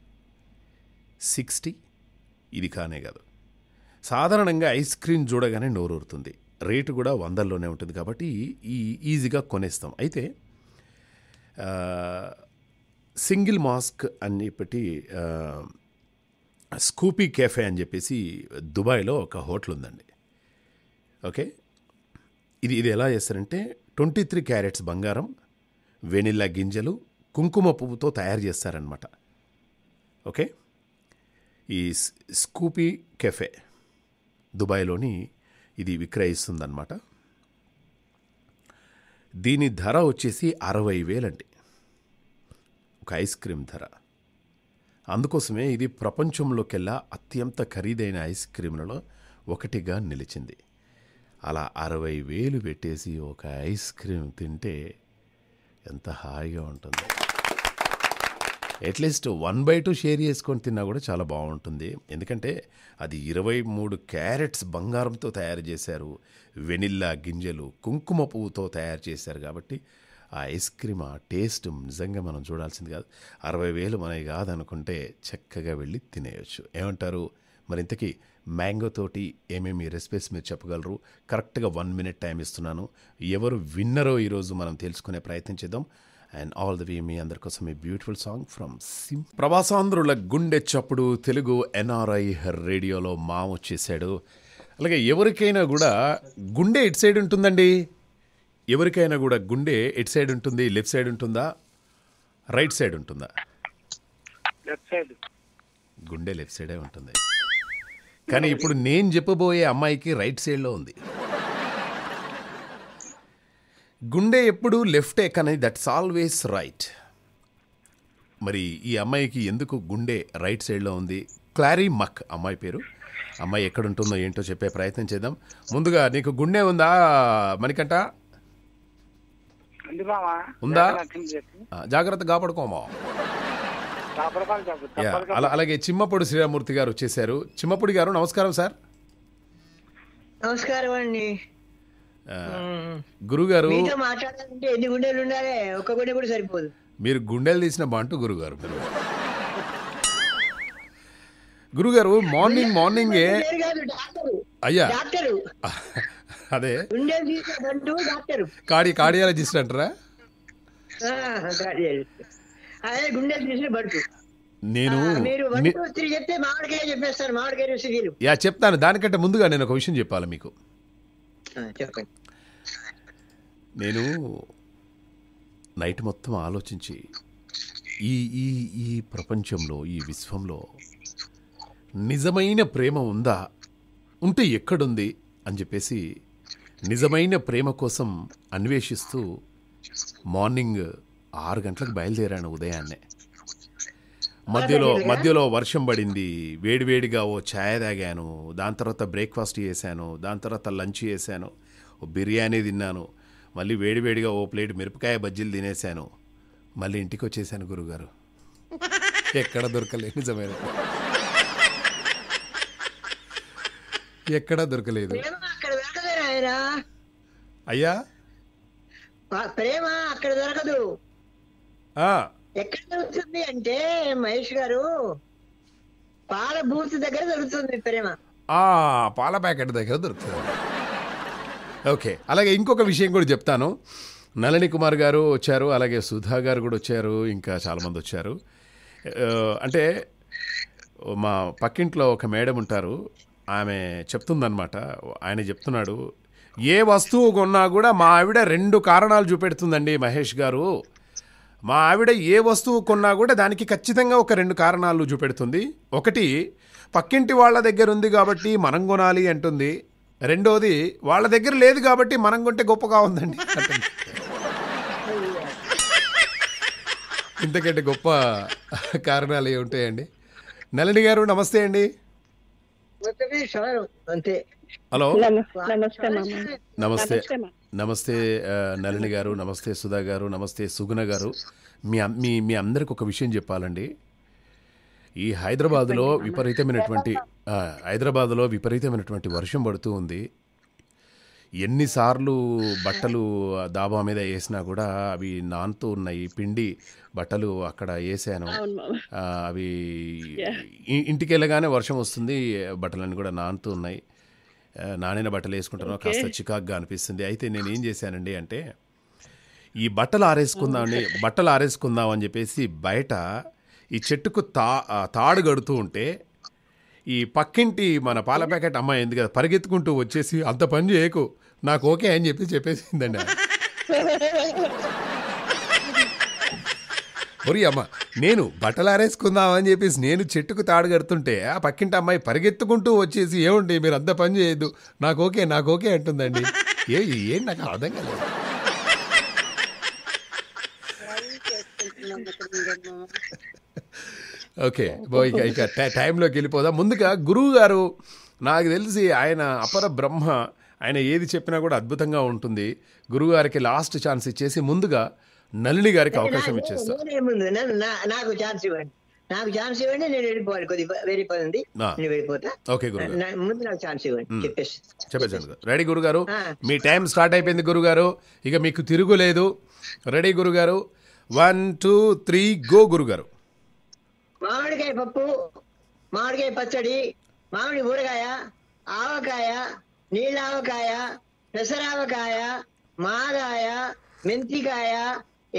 [SPEAKER 1] sixty ఇది కానే కాదు సాధారణంగా ఐస్ క్రీమ్ చూడగానే నోరూరుతుంది రేటు కూడా వందల్లోనే ఉంటుంది కాబట్టి ఈ ఈజీగా కొనేస్తాం అయితే సింగిల్ మాస్క్ అని చెప్పి స్కూపీ కేఫే అని చెప్పేసి దుబాయ్లో ఒక హోటల్ ఉందండి ఓకే ఇది ఇది ఎలా చేస్తారంటే ట్వంటీ త్రీ క్యారెట్స్ బంగారం వెనిల్లా గింజలు కుంకుమ పువ్వుతో తయారు చేస్తారనమాట ఓకే ఈ స్కూపీ కెఫే దుబాయ్లోని ఇది విక్రయిస్తుందన్నమాట దీని ధర వచ్చేసి అరవై వేలండి ఒక ఐస్ క్రీమ్ ధర అందుకోసమే ఇది ప్రపంచంలోకెల్లా అత్యంత ఖరీదైన ఐస్ క్రీమ్లలో ఒకటిగా నిలిచింది అలా అరవై వేలు పెట్టేసి ఒక ఐస్ క్రీమ్ తింటే ఎంత హాయిగా ఉంటుంది at least one by two share చేసుకొని తిన్నా కూడా చాలా బాగుంటుంది ఎందుకంటే అది ఇరవై మూడు క్యారెట్స్ బంగారంతో తయారు చేశారు వెనిల్లా గింజలు కుంకుమ పువ్వుతో తయారు చేశారు కాబట్టి ఆ ఐస్ క్రీమ్ ఆ టేస్ట్ నిజంగా మనం చూడాల్సింది కాదు అరవై వేలు మనవి కాదనుకుంటే చక్కగా వెళ్ళి తినేయచ్చు ఏమంటారు మరి ఇంతకీ మ్యాంగో తోటి ఏమేమి రెసిపీస్ మీరు చెప్పగలరు కరెక్ట్గా వన్ మినిట్ టైం ఇస్తున్నాను ఎవరు విన్నరో ఈరోజు మనం తెలుసుకునే ప్రయత్నం చేద్దాం అండ్ ఆల్ ద వే మీ అందరి కోసం ఈ బ్యూటిఫుల్ సాంగ్ ఫ్రమ్ సిమ్ ప్రవాసాంధ్రుల గుండె చప్పుడు తెలుగు ఎన్ఆర్ఐ రేడియోలో మా వచ్చేసాడు అలాగే ఎవరికైనా కూడా గుండె ఎట్ సైడ్ ఉంటుందండి ఎవరికైనా కూడా గుండె ఎట్ సైడ్ ఉంటుంది లెఫ్ట్ సైడ్ ఉంటుందా రైట్ సైడ్ ఉంటుందా గుండె లెఫ్ట్ సైడే ఉంటుంది కానీ ఇప్పుడు నేను చెప్పబోయే అమ్మాయికి రైట్ సైడ్లో ఉంది గుండె ఎప్పుడు లెఫ్టే కానీ దట్స్ ఆల్వేస్ రైట్ మరి ఈ అమ్మాయికి ఎందుకు గుండె రైట్ సైడ్లో ఉంది క్లారీ మక్ అమ్మాయి పేరు అమ్మాయి ఎక్కడ ఉంటుందో ఏంటో చెప్పే ప్రయత్నం చేద్దాం ముందుగా నీకు గుండె ఉందా మనకంట ఉందా జాగ్రత్త కాపాడుకోమా అలా అలాగే చిమ్మపొడి శ్రీరామూర్తి గారు వచ్చేసారు చిమ్మపొడి గారు నమస్కారం సార్
[SPEAKER 5] నమస్కారం అండి
[SPEAKER 1] గురుగారు మీరు గుండెలు తీసిన బాంటు గురుగారు గురుగారు మార్నింగ్ మార్నింగ్ అయ్యా అదే కాడి కార్డియాలజిస్ట్ అంటారా నేను చెప్తాను దానికంటే ముందుగా నేను ఒక విషయం చెప్పాలి మీకు నేను నైట్ మొత్తం ఆలోచించి ఈ ఈ ఈ ప్రపంచంలో ఈ విశ్వంలో నిజమైన ప్రేమ ఉందా ఉంటే ఎక్కడుంది అని చెప్పేసి నిజమైన ప్రేమ కోసం అన్వేషిస్తూ మార్నింగ్ ఆరు గంటలకు బయలుదేరాను ఉదయాన్నే
[SPEAKER 3] మధ్యలో మధ్యలో
[SPEAKER 1] వర్షం పడింది వేడివేడిగా ఓ ఛాయ్ తాగాను దాని తర్వాత బ్రేక్ఫాస్ట్ చేశాను దాని తర్వాత లంచ్ చేశాను ఓ బిర్యానీ తిన్నాను మళ్ళీ వేడివేడిగా ఓ ప్లేట్ మిరపకాయ బజ్జీలు తినేశాను మళ్ళీ ఇంటికి వచ్చేసాను గురుగారు ఎక్కడ దొరకలేదు నిజమైన ఎక్కడ దొరకలేదు అయ్యా
[SPEAKER 5] ప్రేమ అక్కడ దొరకదు ఎక్కడ దొరుకుతుంది అంటే మహేష్ గారు పాల బూత్ దగ్గర దొరుకుతుంది ప్రేమ
[SPEAKER 1] ఆ పాల ప్యాకెట్ దగ్గర దొరుకుతుంది ఓకే అలాగే ఇంకొక విషయం కూడా చెప్తాను నళిని కుమార్ గారు వచ్చారు అలాగే సుధా గారు కూడా వచ్చారు ఇంకా చాలామంది వచ్చారు అంటే మా పక్కింట్లో ఒక మేడం ఉంటారు ఆమె చెప్తుందనమాట ఆయన చెప్తున్నాడు ఏ వస్తువు కొన్నా కూడా మా ఆవిడ రెండు కారణాలు చూపెడుతుందండి మహేష్ గారు మా ఆవిడ ఏ వస్తువు కొన్నా కూడా దానికి ఖచ్చితంగా ఒక రెండు కారణాలు చూపెడుతుంది ఒకటి పక్కింటి వాళ్ళ దగ్గర ఉంది కాబట్టి మనం కొనాలి అంటుంది రెండోది వాళ్ళ దగ్గర లేదు కాబట్టి మనం కొంటే గొప్పగా ఉందండి ఇంతకంటే గొప్ప కారణాలు ఏ ఉంటాయండి గారు నమస్తే అండి అంతే హలో నమస్తే నమస్తే నలిని గారు నమస్తే సుధా గారు నమస్తే సుగుణ గారు మీ మీ మీ అందరికి ఒక విషయం చెప్పాలండి ఈ హైదరాబాద్లో విపరీతమైనటువంటి హైదరాబాద్లో విపరీతమైనటువంటి వర్షం పడుతూ ఉంది ఎన్నిసార్లు బట్టలు దాబా మీద వేసినా కూడా అవి నానుతూ ఉన్నాయి పిండి బట్టలు అక్కడ వేసాను అవి ఇంటికి వెళ్ళగానే వర్షం వస్తుంది బట్టలన్నీ కూడా నానుతూ ఉన్నాయి నాణ్యన బట్టలు వేసుకుంటానో కాస్త చికాగ్గా అనిపిస్తుంది అయితే నేను ఏం చేశానండి అంటే ఈ బట్టలు ఆరేసుకుందామండి బట్టలు ఆరేసుకుందాం అని చెప్పేసి బయట ఈ చెట్టుకు తా తాడు గడుతూ ఉంటే ఈ పక్కింటి మన పాల ప్యాకెట్ అమ్మాయి ఎందుకు కదా పరిగెత్తుకుంటూ వచ్చేసి అంత పని చేయకు నాకు ఓకే అని చెప్పి చెప్పేసిందండి ఒరి అమ్మ నేను బట్టలారేసుకుందామని చెప్పేసి నేను చెట్టుకు తాడు కడుతుంటే ఆ పక్కింటి అమ్మాయి పరిగెత్తుకుంటూ వచ్చేసి ఏముండి మీరు అంత పని చేయొద్దు నాకు ఓకే నాకు ఓకే అంటుందండి ఏ ఏం నాకు అర్థం కాలేదు ఓకే ఇక ఇక టైంలోకి వెళ్ళిపోదా ముందుగా గురువు గారు నాకు తెలిసి ఆయన అపర బ్రహ్మ ఆయన ఏది చెప్పినా కూడా అద్భుతంగా ఉంటుంది గురువుగారికి లాస్ట్ ఛాన్స్ ఇచ్చేసి ముందుగా నళిని గారికి అవకాశం ఇచ్చేస్తా
[SPEAKER 5] నాకు ఛాన్స్ ఇవ్వండి నాకు ఛాన్స్ ఇవ్వండి నేను వెళ్ళిపోవాలి కొద్ది వెళ్ళిపోయింది నేను వెళ్ళిపోతా ఓకే గురు ముందు నాకు ఛాన్స్ ఇవ్వండి చెప్పేసి
[SPEAKER 1] చెప్పేసి రెడీ గురుగారు మీ టైం స్టార్ట్ అయిపోయింది గురుగారు ఇక మీకు తిరుగులేదు రెడీ గురుగారు వన్ టూ త్రీ గో గురుగారు
[SPEAKER 5] మామిడికాయ పప్పు మామిడికాయ పచ్చడి మామిడి ఊరగాయ ఆవకాయ నీళ్ళ ఆవకాయ పెసరావకాయ మాగాయ మెంతికాయ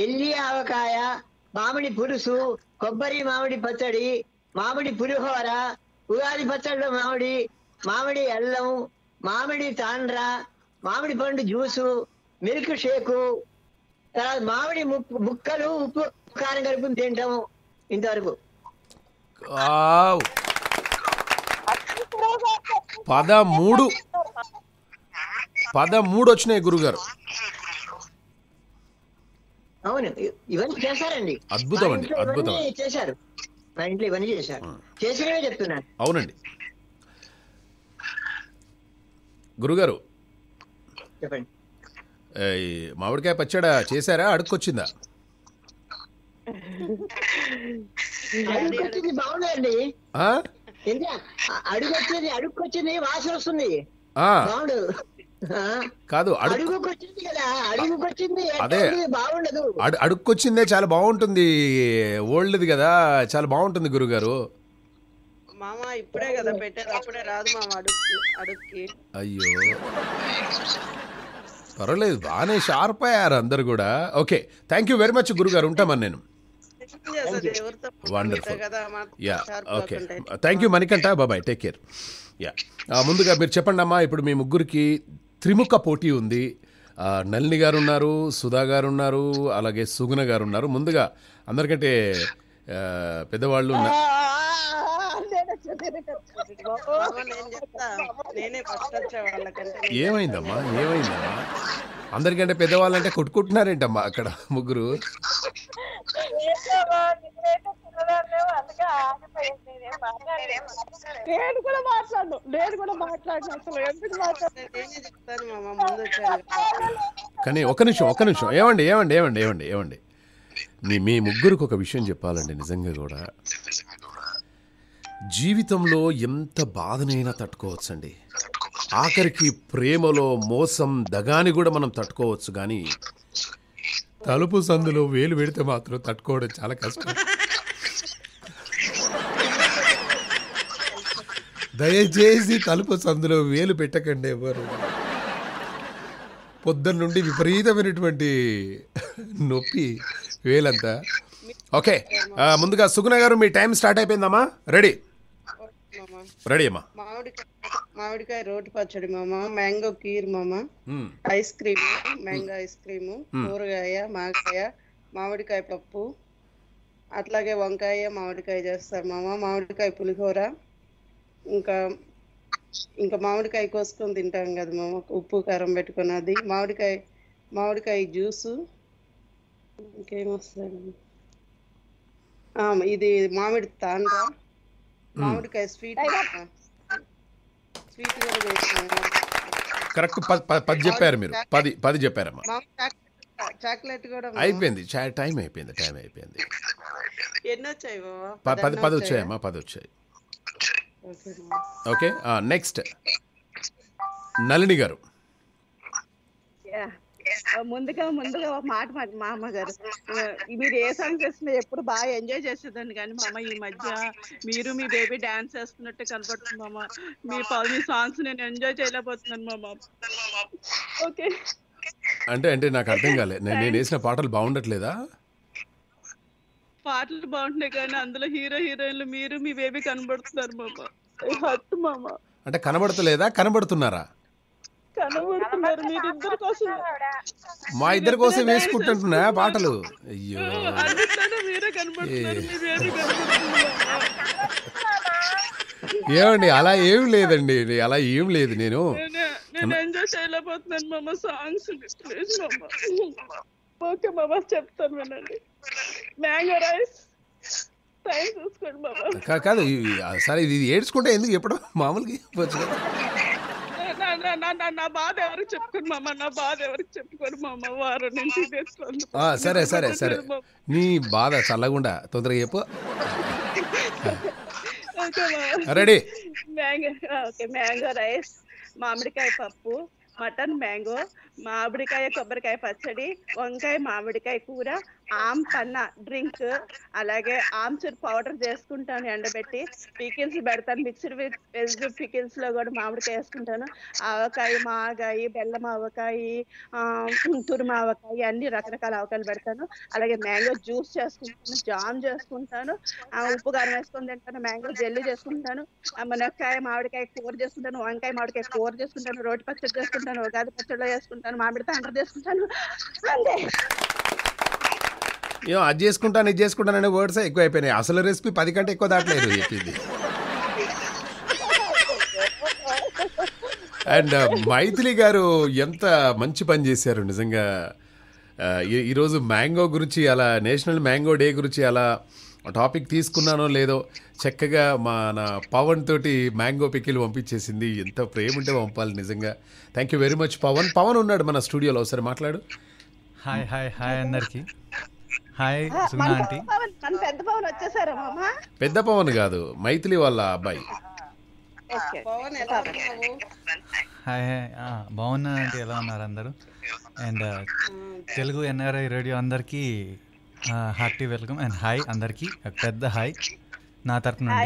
[SPEAKER 5] ఎల్లి ఆవకాయ మామిడి పులుసు కొబ్బరి మామిడి పచ్చడి మామిడి పులిహోర ఉగాది పచ్చడి మామిడి మామిడి అల్లం మామిడి తాండ్ర మామిడి పండు జ్యూసు మిల్క్ షేకు తర్వాత మామిడి ముక్కలు ఉప్పు కారం కలుపుకుని తింటాము ఇంతవరకు
[SPEAKER 1] పదమూడు పదమూడు వచ్చినాయి గురుగారు
[SPEAKER 3] అవును
[SPEAKER 5] ఇవన్నీ చేశారండి అద్భుతం అండి అద్భుతం చేశారు మా ఇంట్లో ఇవన్నీ చేశారు చేసినవే చెప్తున్నాను
[SPEAKER 1] అవునండి గురుగారు చెప్పండి మామిడికాయ పచ్చడా చేశారా అడుక్కొచ్చిందా
[SPEAKER 5] అడుక్కొచ్చింది బాగుందండి అడుగొచ్చేది అడుక్కొచ్చింది వాసన వస్తుంది బాగుండు కాదు అదే
[SPEAKER 1] అడుక్కొచ్చిందే చాలా బాగుంటుంది ఓల్డ్ది కదా చాలా బాగుంటుంది గురుగారు
[SPEAKER 4] మామా ఇప్పుడే కదా పెట్టారు అప్పుడే రాదు అడుక్కి
[SPEAKER 1] అయ్యో పర్వాలేదు బాగానే షార్ప్ అయ్యారు అందరు కూడా okay thank you very much గురుగారు ఉంటామని నేను wonderful yeah okay thank you Manikanta బాబాయ్ టేక్ కేర్ యా ముందుగా మీరు చెప్పండి అమ్మా ఇప్పుడు మీ ముగ్గురికి త్రిముఖ పోటీ ఉంది నల్ని గారు ఉన్నారు సుధా గారు ఉన్నారు అలాగే సుగుణ గారు ఉన్నారు ముందుగా అందరికంటే పెద్దవాళ్ళు ఏమైందమ్మా ఏమైందమ్మా అందరికంటే అంటే కొట్టుకుంటున్నారేంటమ్మా అక్కడ ముగ్గురు
[SPEAKER 4] నేను కూడా మాట్లాడు నేను కూడా మాట్లాడు అసలు ఎందుకు
[SPEAKER 3] మాట్లాడుతున్నాను
[SPEAKER 1] కానీ ఒక నిమిషం ఒక నిమిషం ఏమండి ఏమండి ఏమండి ఏమండి ఏమండి మీ మీ ముగ్గురికి ఒక విషయం చెప్పాలండి నిజంగా కూడా జీవితంలో ఎంత బాధనైనా తట్టుకోవచ్చండి ఆఖరికి ప్రేమలో మోసం దగాని కూడా మనం తట్టుకోవచ్చు కానీ తలుపు సందులో వేలు పెడితే మాత్రం తట్టుకోవడం చాలా కష్టం దయచేసి తలుపు సందులో వేలు పెట్టకండి ఎవరు పొద్దున్న నుండి విపరీతమైనటువంటి నొప్పి వేలంతా ఓకే ముందుగా సుగుణ గారు మీ టైం స్టార్ట్ అయిపోయిందమ్మా రెడీ రెడీ అమ్మా
[SPEAKER 4] మామిడికాయ రోటి పచ్చడి మామ మ్యాంగో కీర్ మామ ice cream mango ice cream కూరగాయ మామిడికాయ మామిడికాయ పప్పు అట్లాగే వంకాయ మామిడికాయ చేస్తారు మామ మామిడికాయ పులిహోర ఇంకా ఇంకా మామిడికాయ కోసుకొని తింటాం కదా మేము ఉప్పు కారం పెట్టుకుని అది మామిడికాయ మామిడికాయ జ్యూస్ ఇంకేమొస్తాయి ఇది మామిడి తాండ మామిడికాయ స్వీట్ స్వీట్
[SPEAKER 1] కరెక్ట్ పది చెప్పారు మీరు పది పది చెప్పారమ్మా
[SPEAKER 4] చాక్లెట్ కూడా అయిపోయింది
[SPEAKER 1] టైం అయిపోయింది టైం అయిపోయింది
[SPEAKER 4] ఎన్నొచ్చాయి పది పది వచ్చాయమ్మా
[SPEAKER 1] పది వచ్చాయి ఓకే నెక్స్ట్ నలిని గారు
[SPEAKER 4] ముందుగా ముందుగా ఒక మాట మా అమ్మగారు మీరు ఏ సాంగ్ చేసినా ఎప్పుడు బాగా ఎంజాయ్ చేసేదండి కానీ మా అమ్మ ఈ మధ్య మీరు మీ బేబీ డాన్స్ చేస్తున్నట్టు కనపడుతుంది మామ మీ మీ సాంగ్స్ నేను ఎంజాయ్ చేయలేకపోతున్నాను మామ ఓకే
[SPEAKER 1] అంటే అంటే నాకు అర్థం కాలేదు నేను వేసిన పాటలు బాగుండట్లేదా
[SPEAKER 4] పాటలు బాగుంటాయి కానీ అందులో హీరో హీరోయిన్లు మీరు మీ బేబీ కనబడుతున్నారు మామ
[SPEAKER 1] అంటే కనబడతలేదా కనబడుతున్నారా
[SPEAKER 4] కనబడుతున్నారు కోసం
[SPEAKER 1] మా ఇద్దరి కోసం వేసుకుంటున్నా పాటలు అయ్యో ఏమండి అలా ఏం లేదండి అలా ఏం లేదు నేను
[SPEAKER 3] ఎంజాయ్
[SPEAKER 4] చేయలేకపోతున్నాను మామ సాంగ్స్ ఓకే మామ చెప్తాను వినండి మ్యాంగో రైస్
[SPEAKER 1] కాదు సరే ఇది ఏడ్చుకుంటే ఎందుకు ఎప్పుడు మామూలుగా ఇవ్వచ్చు
[SPEAKER 4] కదా నా బాధ ఎవరు చెప్పుకోరు మామ నా బాధ ఎవరు చెప్పుకోరు మామ వారు నుంచి సరే సరే సరే
[SPEAKER 1] నీ బాధ చల్లగుండా తొందరగా చెప్పు
[SPEAKER 4] ready mango okay mango rice మామిడికాయ పప్పు మటన్ మ్యాంగో మామిడికాయ కొబ్బరికాయ పచ్చడి వంకాయ మామిడికాయ కూర ఆమ్ పన్న డ్రింక్ అలాగే ఆమ్చూర్ పౌడర్ చేసుకుంటాను ఎండబెట్టి పికిల్స్ పెడతాను మిక్సర్ విత్ వెజ్ పికిల్స్ లో కూడా మామిడికాయ వేసుకుంటాను ఆవకాయ మాగాయి బెల్లం ఆవకాయ కుంటూరు మావకాయ అన్ని రకరకాల ఆవకాయలు పెడతాను అలాగే మ్యాంగో జ్యూస్ చేసుకుంటాను జామ్ చేసుకుంటాను ఉప్పు కారం వేసుకొని తింటాను మ్యాంగో జెల్లీ చేసుకుంటాను మునక్కాయ మామిడికాయ కూర చేసుకుంటాను వంకాయ మామిడికాయ కూర చేసుకుంటాను రోటి పచ్చడి చేసుకుంటాను ఉగాది పచ్చడిలో చేసుకుంటాను చేసుకుంటాను మామిడితో ఎంటర్ చేసుకుంటాను అంతే
[SPEAKER 1] ఏం అది చేసుకుంటాను ఇది చేసుకుంటాను అనే వర్డ్స్ ఎక్కువ అయిపోయినాయి అసలు రెసిపీ పది కంటే ఎక్కువ దాటలేదు చెప్పింది అండ్ మైథిలి గారు ఎంత మంచి పని చేశారు నిజంగా ఈరోజు మ్యాంగో గురించి అలా నేషనల్ మ్యాంగో డే గురించి అలా టాపిక్ తీసుకున్నానో లేదో చక్కగా మన పవన్ తోటి మ్యాంగో పిక్కిలు పంపించేసింది ఎంత ప్రేమ ఉంటే పంపాలి నిజంగా thank you very much Pavan Pavan ఉన్నాడు మన స్టూడియోలో ఒకసారి మాట్లాడు హాయ్ హాయ్ హాయ్ అందరికి హాయ్ సునా ఆంటీ పెద్ద పవన్ పెద్ద పవన్ కాదు మైథిలి వాళ్ళ అబ్బాయి హాయ్ హాయ్
[SPEAKER 2] బాగున్నా అంటే ఎలా ఉన్నారు అందరూ అండ్ తెలుగు ఎన్ఆర్ఐ రేడియో అందరికీ హార్టీ వెల్కమ్ అండ్ హాయ్ అందరికి పెద్ద హాయ్ నా తరఫున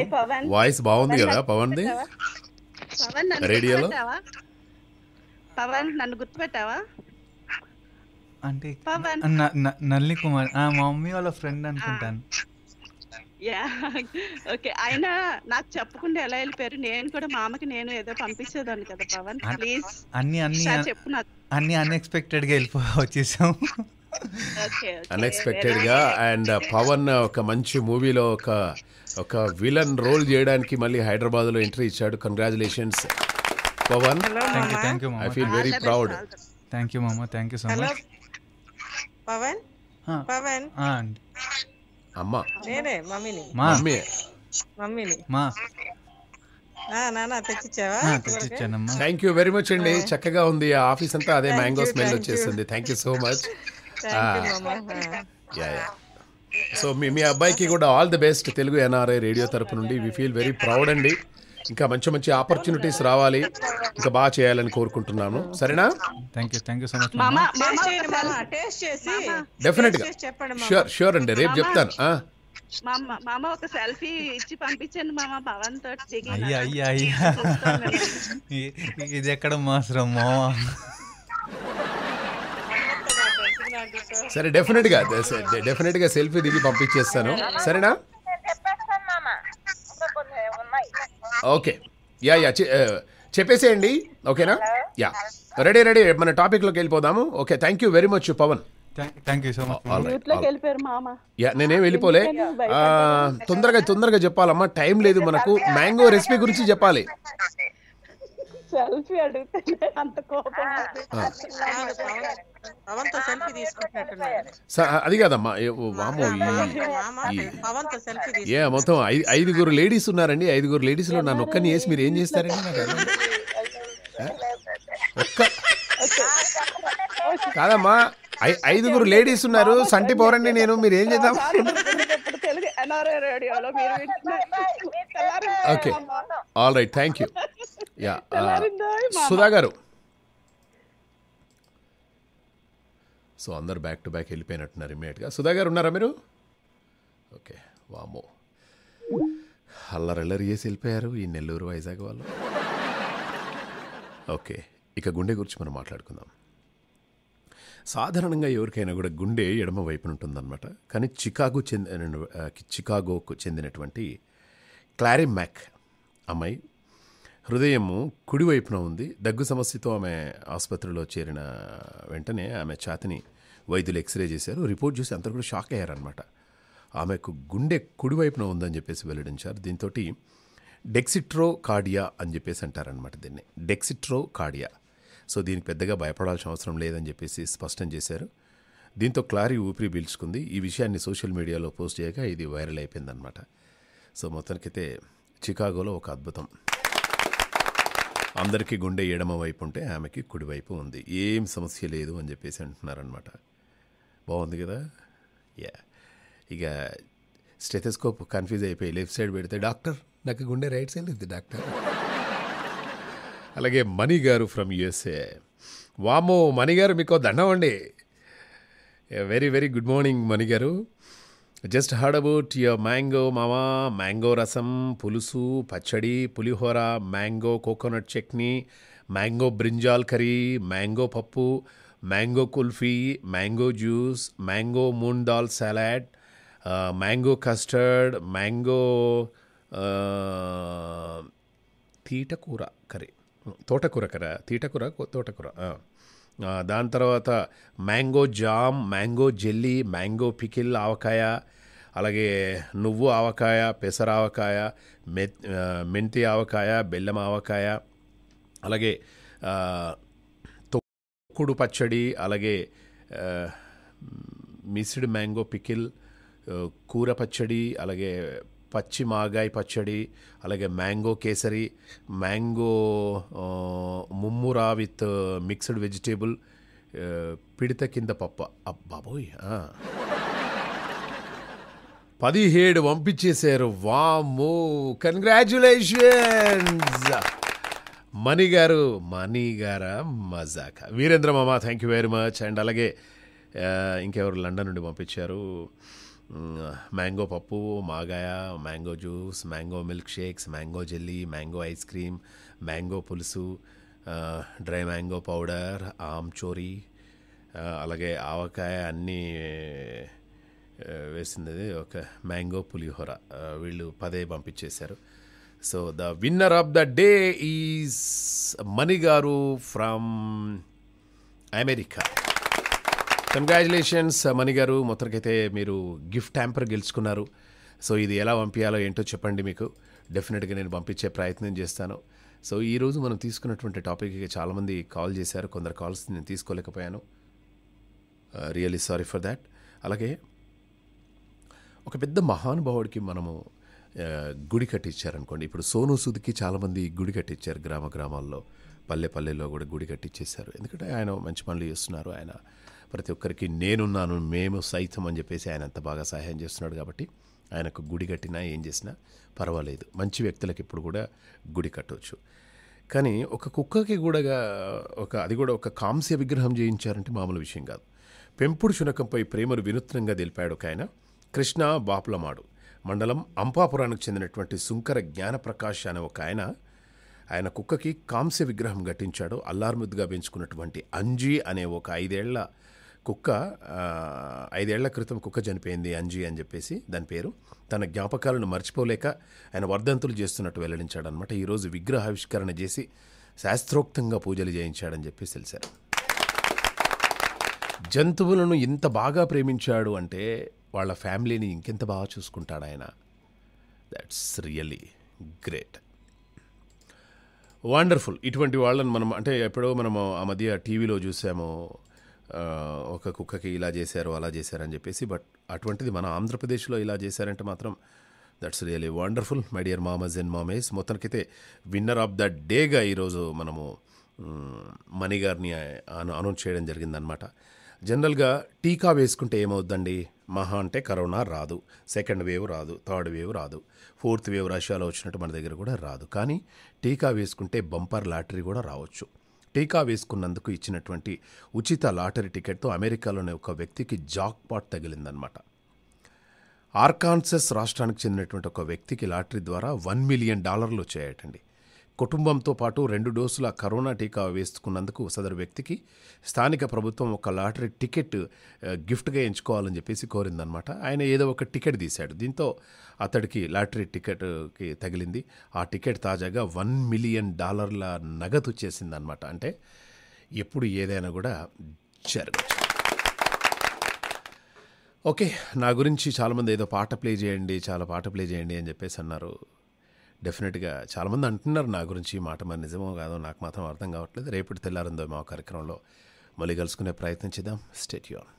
[SPEAKER 3] వాయిస్ బాగుంది కదా పవన్ ది రేడియోలో
[SPEAKER 4] పవన్ నన్ను గుర్తుపెట్టావా
[SPEAKER 2] అంటే నల్లి కుమార్ మా మమ్మీ వాళ్ళ ఫ్రెండ్ అనుకుంటాను
[SPEAKER 4] యా ఓకే ఆయన నాకు చెప్పకుండా ఎలా వెళ్ళిపోయారు నేను కూడా మా అమ్మకి నేను ఏదో పంపించేదాన్ని కదా పవన్ ప్లీజ్
[SPEAKER 2] అన్ని అన్ని చెప్పు అన్ని అన్ఎక్స్పెక్టెడ్ గా వెళ్ళిపో వచ్చేసాం
[SPEAKER 1] అన్ఎక్స్పెక్టెడ్గా అండ్ uh, పవన్ uh, ఒక మంచి మూవీలో ఒక ఒక విలన్ రోల్ చేయడానికి మళ్ళీ హైదరాబాద్లో ఎంట్రీ ఇచ్చాడు congratulations Pavan I feel very proud thank you మామా thank you so much Pavan Pavan అమ్మ నేనే మమ్మీని మమ్మీ మమ్మీని మా థ్యాంక్ యూ వెరీ మచ్ అండి చక్కగా ఉంది ఆఫీస్ అంతా అదే మ్యాంగో స్మెల్ వచ్చేసింది thank you so much so ah. ah. ah. మీ మీ అబ్బాయికి కూడా all the best Telugu NRI radio తరపు నుండి వి ఫీల్ వెరీ ప్రౌడ్ అండి ఇంకా మంచి మంచి ఆపర్చునిటీస్ రావాలి ఇంకా బాగా చేయాలని కోరుకుంటున్నాను సరేనా thank you thank you so much
[SPEAKER 3] డెఫినెట్ గా షూర్ ష్యూర్ అండి రేపు చెప్తాను
[SPEAKER 2] ఇది ఎక్కడ మాసరం
[SPEAKER 1] సరే డెఫినెట్ గా డెఫినెట్ గా సెల్ఫీ దిగి పంపించేస్తాను సరేనా ఓకే యా యా చెప్పేసేయండి ఓకేనా యా రెడీ రెడీ మన టాపిక్ లోకి వెళ్ళిపోదాము okay thank you very much Pavan నేనేం వెళ్ళిపోలే తొందరగా తొందరగా చెప్పాలమ్మా టైం లేదు మనకు మ్యాంగో రెసిపీ గురించి చెప్పాలి
[SPEAKER 4] సెల్ఫీ అంత కోపం
[SPEAKER 3] పవన్ తో సెల్ఫీ
[SPEAKER 1] స- అది కాదమ్మా ఏ-
[SPEAKER 3] పవన్ తో సెల్ఫీ ఏ
[SPEAKER 1] మొత్తం ఐదుగురు లేడీస్ ఉన్నారండి ఐదుగురు లేడీస్లో నా నొక్కని వేసి మీరు ఏం చేస్తారండి ఒక్క కాదమ్మా ఐ- ఐదుగురు లేడీస్ ఉన్నారు సంటి పోరండి నేను మీరు ఏం చేద్దాం okay all right thank you yeah Sudha గారు సో అందరు బ్యాక్ టు బ్యాక్ వెళ్ళిపోయినట్టున్నారు ఇమ్మీడియట్గా సుధా గారు ఉన్నారా మీరు ఓకే వామో అల్లరల్లరి చేసి వెళ్ళిపోయారు ఈ నెల్లూరు వైజాగ్ వాళ్ళు ఓకే ఇక గుండె గురించి మనం మాట్లాడుకుందాం సాధారణంగా ఎవరికైనా కూడా గుండె ఎడమ వైపున ఉంటుందన్నమాట కానీ చికాగో చెంది చికాగోకు చెందినటువంటి క్లారీ మ్యాక్ అమ్మాయి హృదయము కుడివైపున ఉంది దగ్గు సమస్యతో ఆమె ఆసుపత్రిలో చేరిన వెంటనే ఆమె ఛాతిని వైద్యులు ఎక్స్రే చేశారు రిపోర్ట్ చూసి అంతా కూడా షాక్ అయ్యారనమాట ఆమెకు గుండె కుడివైపున ఉందని చెప్పేసి వెల్లడించారు దీంతో డెక్సిట్రో కార్డియా అని చెప్పేసి అంటారనమాట దీన్ని డెక్సిట్రో కార్డియా సో దీనికి పెద్దగా భయపడాల్సిన అవసరం లేదని చెప్పేసి స్పష్టం చేశారు దీంతో క్లారీ ఊపిరి పీల్చుకుంది ఈ విషయాన్ని సోషల్ మీడియాలో పోస్ట్ చేయగా ఇది వైరల్ అయిపోయిందనమాట సో మొత్తానికైతే చికాగోలో ఒక అద్భుతం అందరికీ గుండె ఎడమ వైపు ఉంటే ఆమెకి కుడివైపు ఉంది ఏం సమస్య లేదు అని చెప్పేసి అంటున్నారనమాట బాగుంది కదా యా ఇక స్టెథెస్కోప్ కన్ఫ్యూజ్ అయిపోయి లెఫ్ట్ సైడ్ పెడితే డాక్టర్ నాకు గుండె రైట్ సైడ్ లేదు డాక్టర్ అలాగే మణి గారు ఫ్రమ్ యుఎస్ఏ వామో మణి గారు మీకు దండం అండి very very good morning Mani గారు just heard about your mango మామా మ్యాంగో రసం పులుసు పచ్చడి పులిహోర mango coconut chutney mango brinjal curry mango పప్పు mango kulfi mango juice mango moon dal salad mango custard mango తీటకూర కర్రీ తోటకూర కర్రీ తీటకూర తోటకూర దాని తర్వాత mango jam mango jelly mango pickle ఆవకాయ అలాగే నువ్వు ఆవకాయ పెసర ఆవకాయ మె మెంతి ఆవకాయ బెల్లం ఆవకాయ అలాగే తొక్కుడు పచ్చడి అలాగే మిస్డ్ మ్యాంగో పికిల్ కూర పచ్చడి అలాగే పచ్చి మాగాయ్ పచ్చడి అలాగే మ్యాంగో కేసరి మ్యాంగో ముమ్మురా విత్ మిక్స్డ్ వెజిటేబుల్ పిడిత కింద పప్ప అబ్బాబోయ్ పదిహేడు పంపించేశారు వాము కంగ్రాచులేషన్స్ మనీ గారు మనీ గారా మజాక వీరేంద్ర మామ thank you very much and అలాగే ఇంకెవరు లండన్ నుండి పంపించారు మ్యాంగో పప్పు మాగాయ mango juice mango milk shakes mango jelly mango ice cream mango పులుసు డ్రై మ్యాంగో పౌడర్ ఆమ్చోరీ అలాగే ఆవకాయ అన్నీ వేసింది ఒక మ్యాంగో పులిహోర వీళ్ళు పదే పంపించేశారు so the winner of the day is మణిగారు ఫ్రమ్ అమెరికా కంగ్రాచులేషన్స్ మణి గారు మొత్తానికైతే మీరు గిఫ్ట్ ట్యాంపర్ గెలుచుకున్నారు సో ఇది ఎలా పంపించాలో ఏంటో చెప్పండి మీకు డెఫినెట్గా నేను పంపించే ప్రయత్నం చేస్తాను సో ఈరోజు మనం తీసుకున్నటువంటి టాపిక్కి చాలామంది కాల్ చేశారు కొందరు కాల్స్ నేను తీసుకోలేకపోయాను రియలీ సారీ ఫర్ దాట్ అలాగే ఒక పెద్ద మహానుభావుడికి మనము uh, గుడి కట్టించారనుకోండి ఇప్పుడు సోను సూద్కి చాలామంది గుడి కట్టించారు గ్రామ గ్రామాల్లో పల్లె పల్లెల్లో కూడా గుడి కట్టించేశారు ఎందుకంటే ఆయన మంచి పనులు చేస్తున్నారు ఆయన ప్రతి ఒక్కరికి నేనున్నాను మేము సైతం అని చెప్పేసి ఆయన అంత బాగా సహాయం చేస్తున్నాడు కాబట్టి ఆయనకు గుడి కట్టినా ఏం చేసినా పర్వాలేదు మంచి వ్యక్తులకు ఇప్పుడు కూడా గుడి కట్టవచ్చు కానీ ఒక కుక్కకి కూడా ఒక అది కూడా ఒక కాంస్య విగ్రహం చేయించారంటే మామూలు విషయం కాదు పెంపుడు శునకంపై ప్రేమను వినూత్నంగా తెలిపాడు ఒక ఆయన కృష్ణ బాపులమాడు మండలం అంపాపురానికి చెందినటువంటి శుంకర జ్ఞానప్రకాష్ అనే ఒక ఆయన ఆయన కుక్కకి కాంస్య విగ్రహం కట్టించాడు అల్లార్ముద్దుగా పెంచుకున్నటువంటి అంజీ అనే ఒక ఐదేళ్ల కుక్క ఐదేళ్ల క్రితం కుక్క చనిపోయింది అంజీ అని చెప్పేసి దాని పేరు తన జ్ఞాపకాలను మర్చిపోలేక ఆయన వర్ధంతులు చేస్తున్నట్టు వెల్లడించాడనమాట ఈరోజు విగ్రహావిష్కరణ చేసి శాస్త్రోక్తంగా పూజలు చేయించాడని చెప్పేసి తెలిసారు జంతువులను ఇంత బాగా ప్రేమించాడు అంటే వాళ్ళ ఫ్యామిలీని ఇంకెంత బాగా చూసుకుంటాడు ఆయన దాట్స్ రియలీ గ్రేట్ వండర్ఫుల్ ఇటువంటి వాళ్ళని మనం అంటే ఎప్పుడో మనము ఆ మధ్య టీవీలో చూసాము ఒక కుక్కకి ఇలా చేశారు అలా చేశారు అని చెప్పేసి బట్ అటువంటిది మన ఆంధ్రప్రదేశ్లో ఇలా చేశారంటే మాత్రం that's really wonderful my dear మామజ్ అండ్ మామేస్ మొత్తానికైతే విన్నర్ ఆఫ్ ద డేగా ఈరోజు మనము మణిగారిని అనౌన్స్ చేయడం జరిగిందనమాట జనరల్గా టీకా వేసుకుంటే ఏమవుద్దండి మహా అంటే కరోనా రాదు సెకండ్ వేవ్ రాదు థర్డ్ వేవ్ రాదు ఫోర్త్ వేవ్ రష్యాలో వచ్చినట్టు మన దగ్గర కూడా రాదు కానీ టీకా వేసుకుంటే బంపర్ లాటరీ కూడా రావచ్చు టీకా వేసుకున్నందుకు ఇచ్చినటువంటి ఉచిత లాటరీ టికెట్తో అమెరికాలోని ఒక వ్యక్తికి జాక్పాట్ తగిలిందనమాట ఆర్కాన్సస్ రాష్ట్రానికి చెందినటువంటి ఒక వ్యక్తికి లాటరీ ద్వారా వన్ మిలియన్ డాలర్లు వచ్చాయటండి కుటుంబంతో పాటు రెండు డోసుల కరోనా టీకా వేసుకున్నందుకు సదరు వ్యక్తికి స్థానిక ప్రభుత్వం ఒక లాటరీ టికెట్ గిఫ్ట్గా ఎంచుకోవాలని చెప్పేసి కోరిందనమాట ఆయన ఏదో ఒక టికెట్ తీశాడు దీంతో అతడికి లాటరీ టికెట్కి తగిలింది ఆ టికెట్ తాజాగా వన్ మిలియన్ డాలర్ల నగదు చేసిందనమాట అంటే ఎప్పుడు ఏదైనా కూడా జరగచ్చు ఓకే నా గురించి చాలామంది ఏదో పాట ప్లే చేయండి చాలా పాట ప్లే చేయండి అని చెప్పేసి అన్నారు డెఫినెట్గా చాలామంది అంటున్నారు నా గురించి ఈ మాట మరి నిజమో కాదో నాకు మాత్రం అర్థం కావట్లేదు రేపటి తెల్లారిందో మా కార్యక్రమంలో మళ్ళీ కలుసుకునే ప్రయత్నం చేద్దాం స్టేట్ యూన్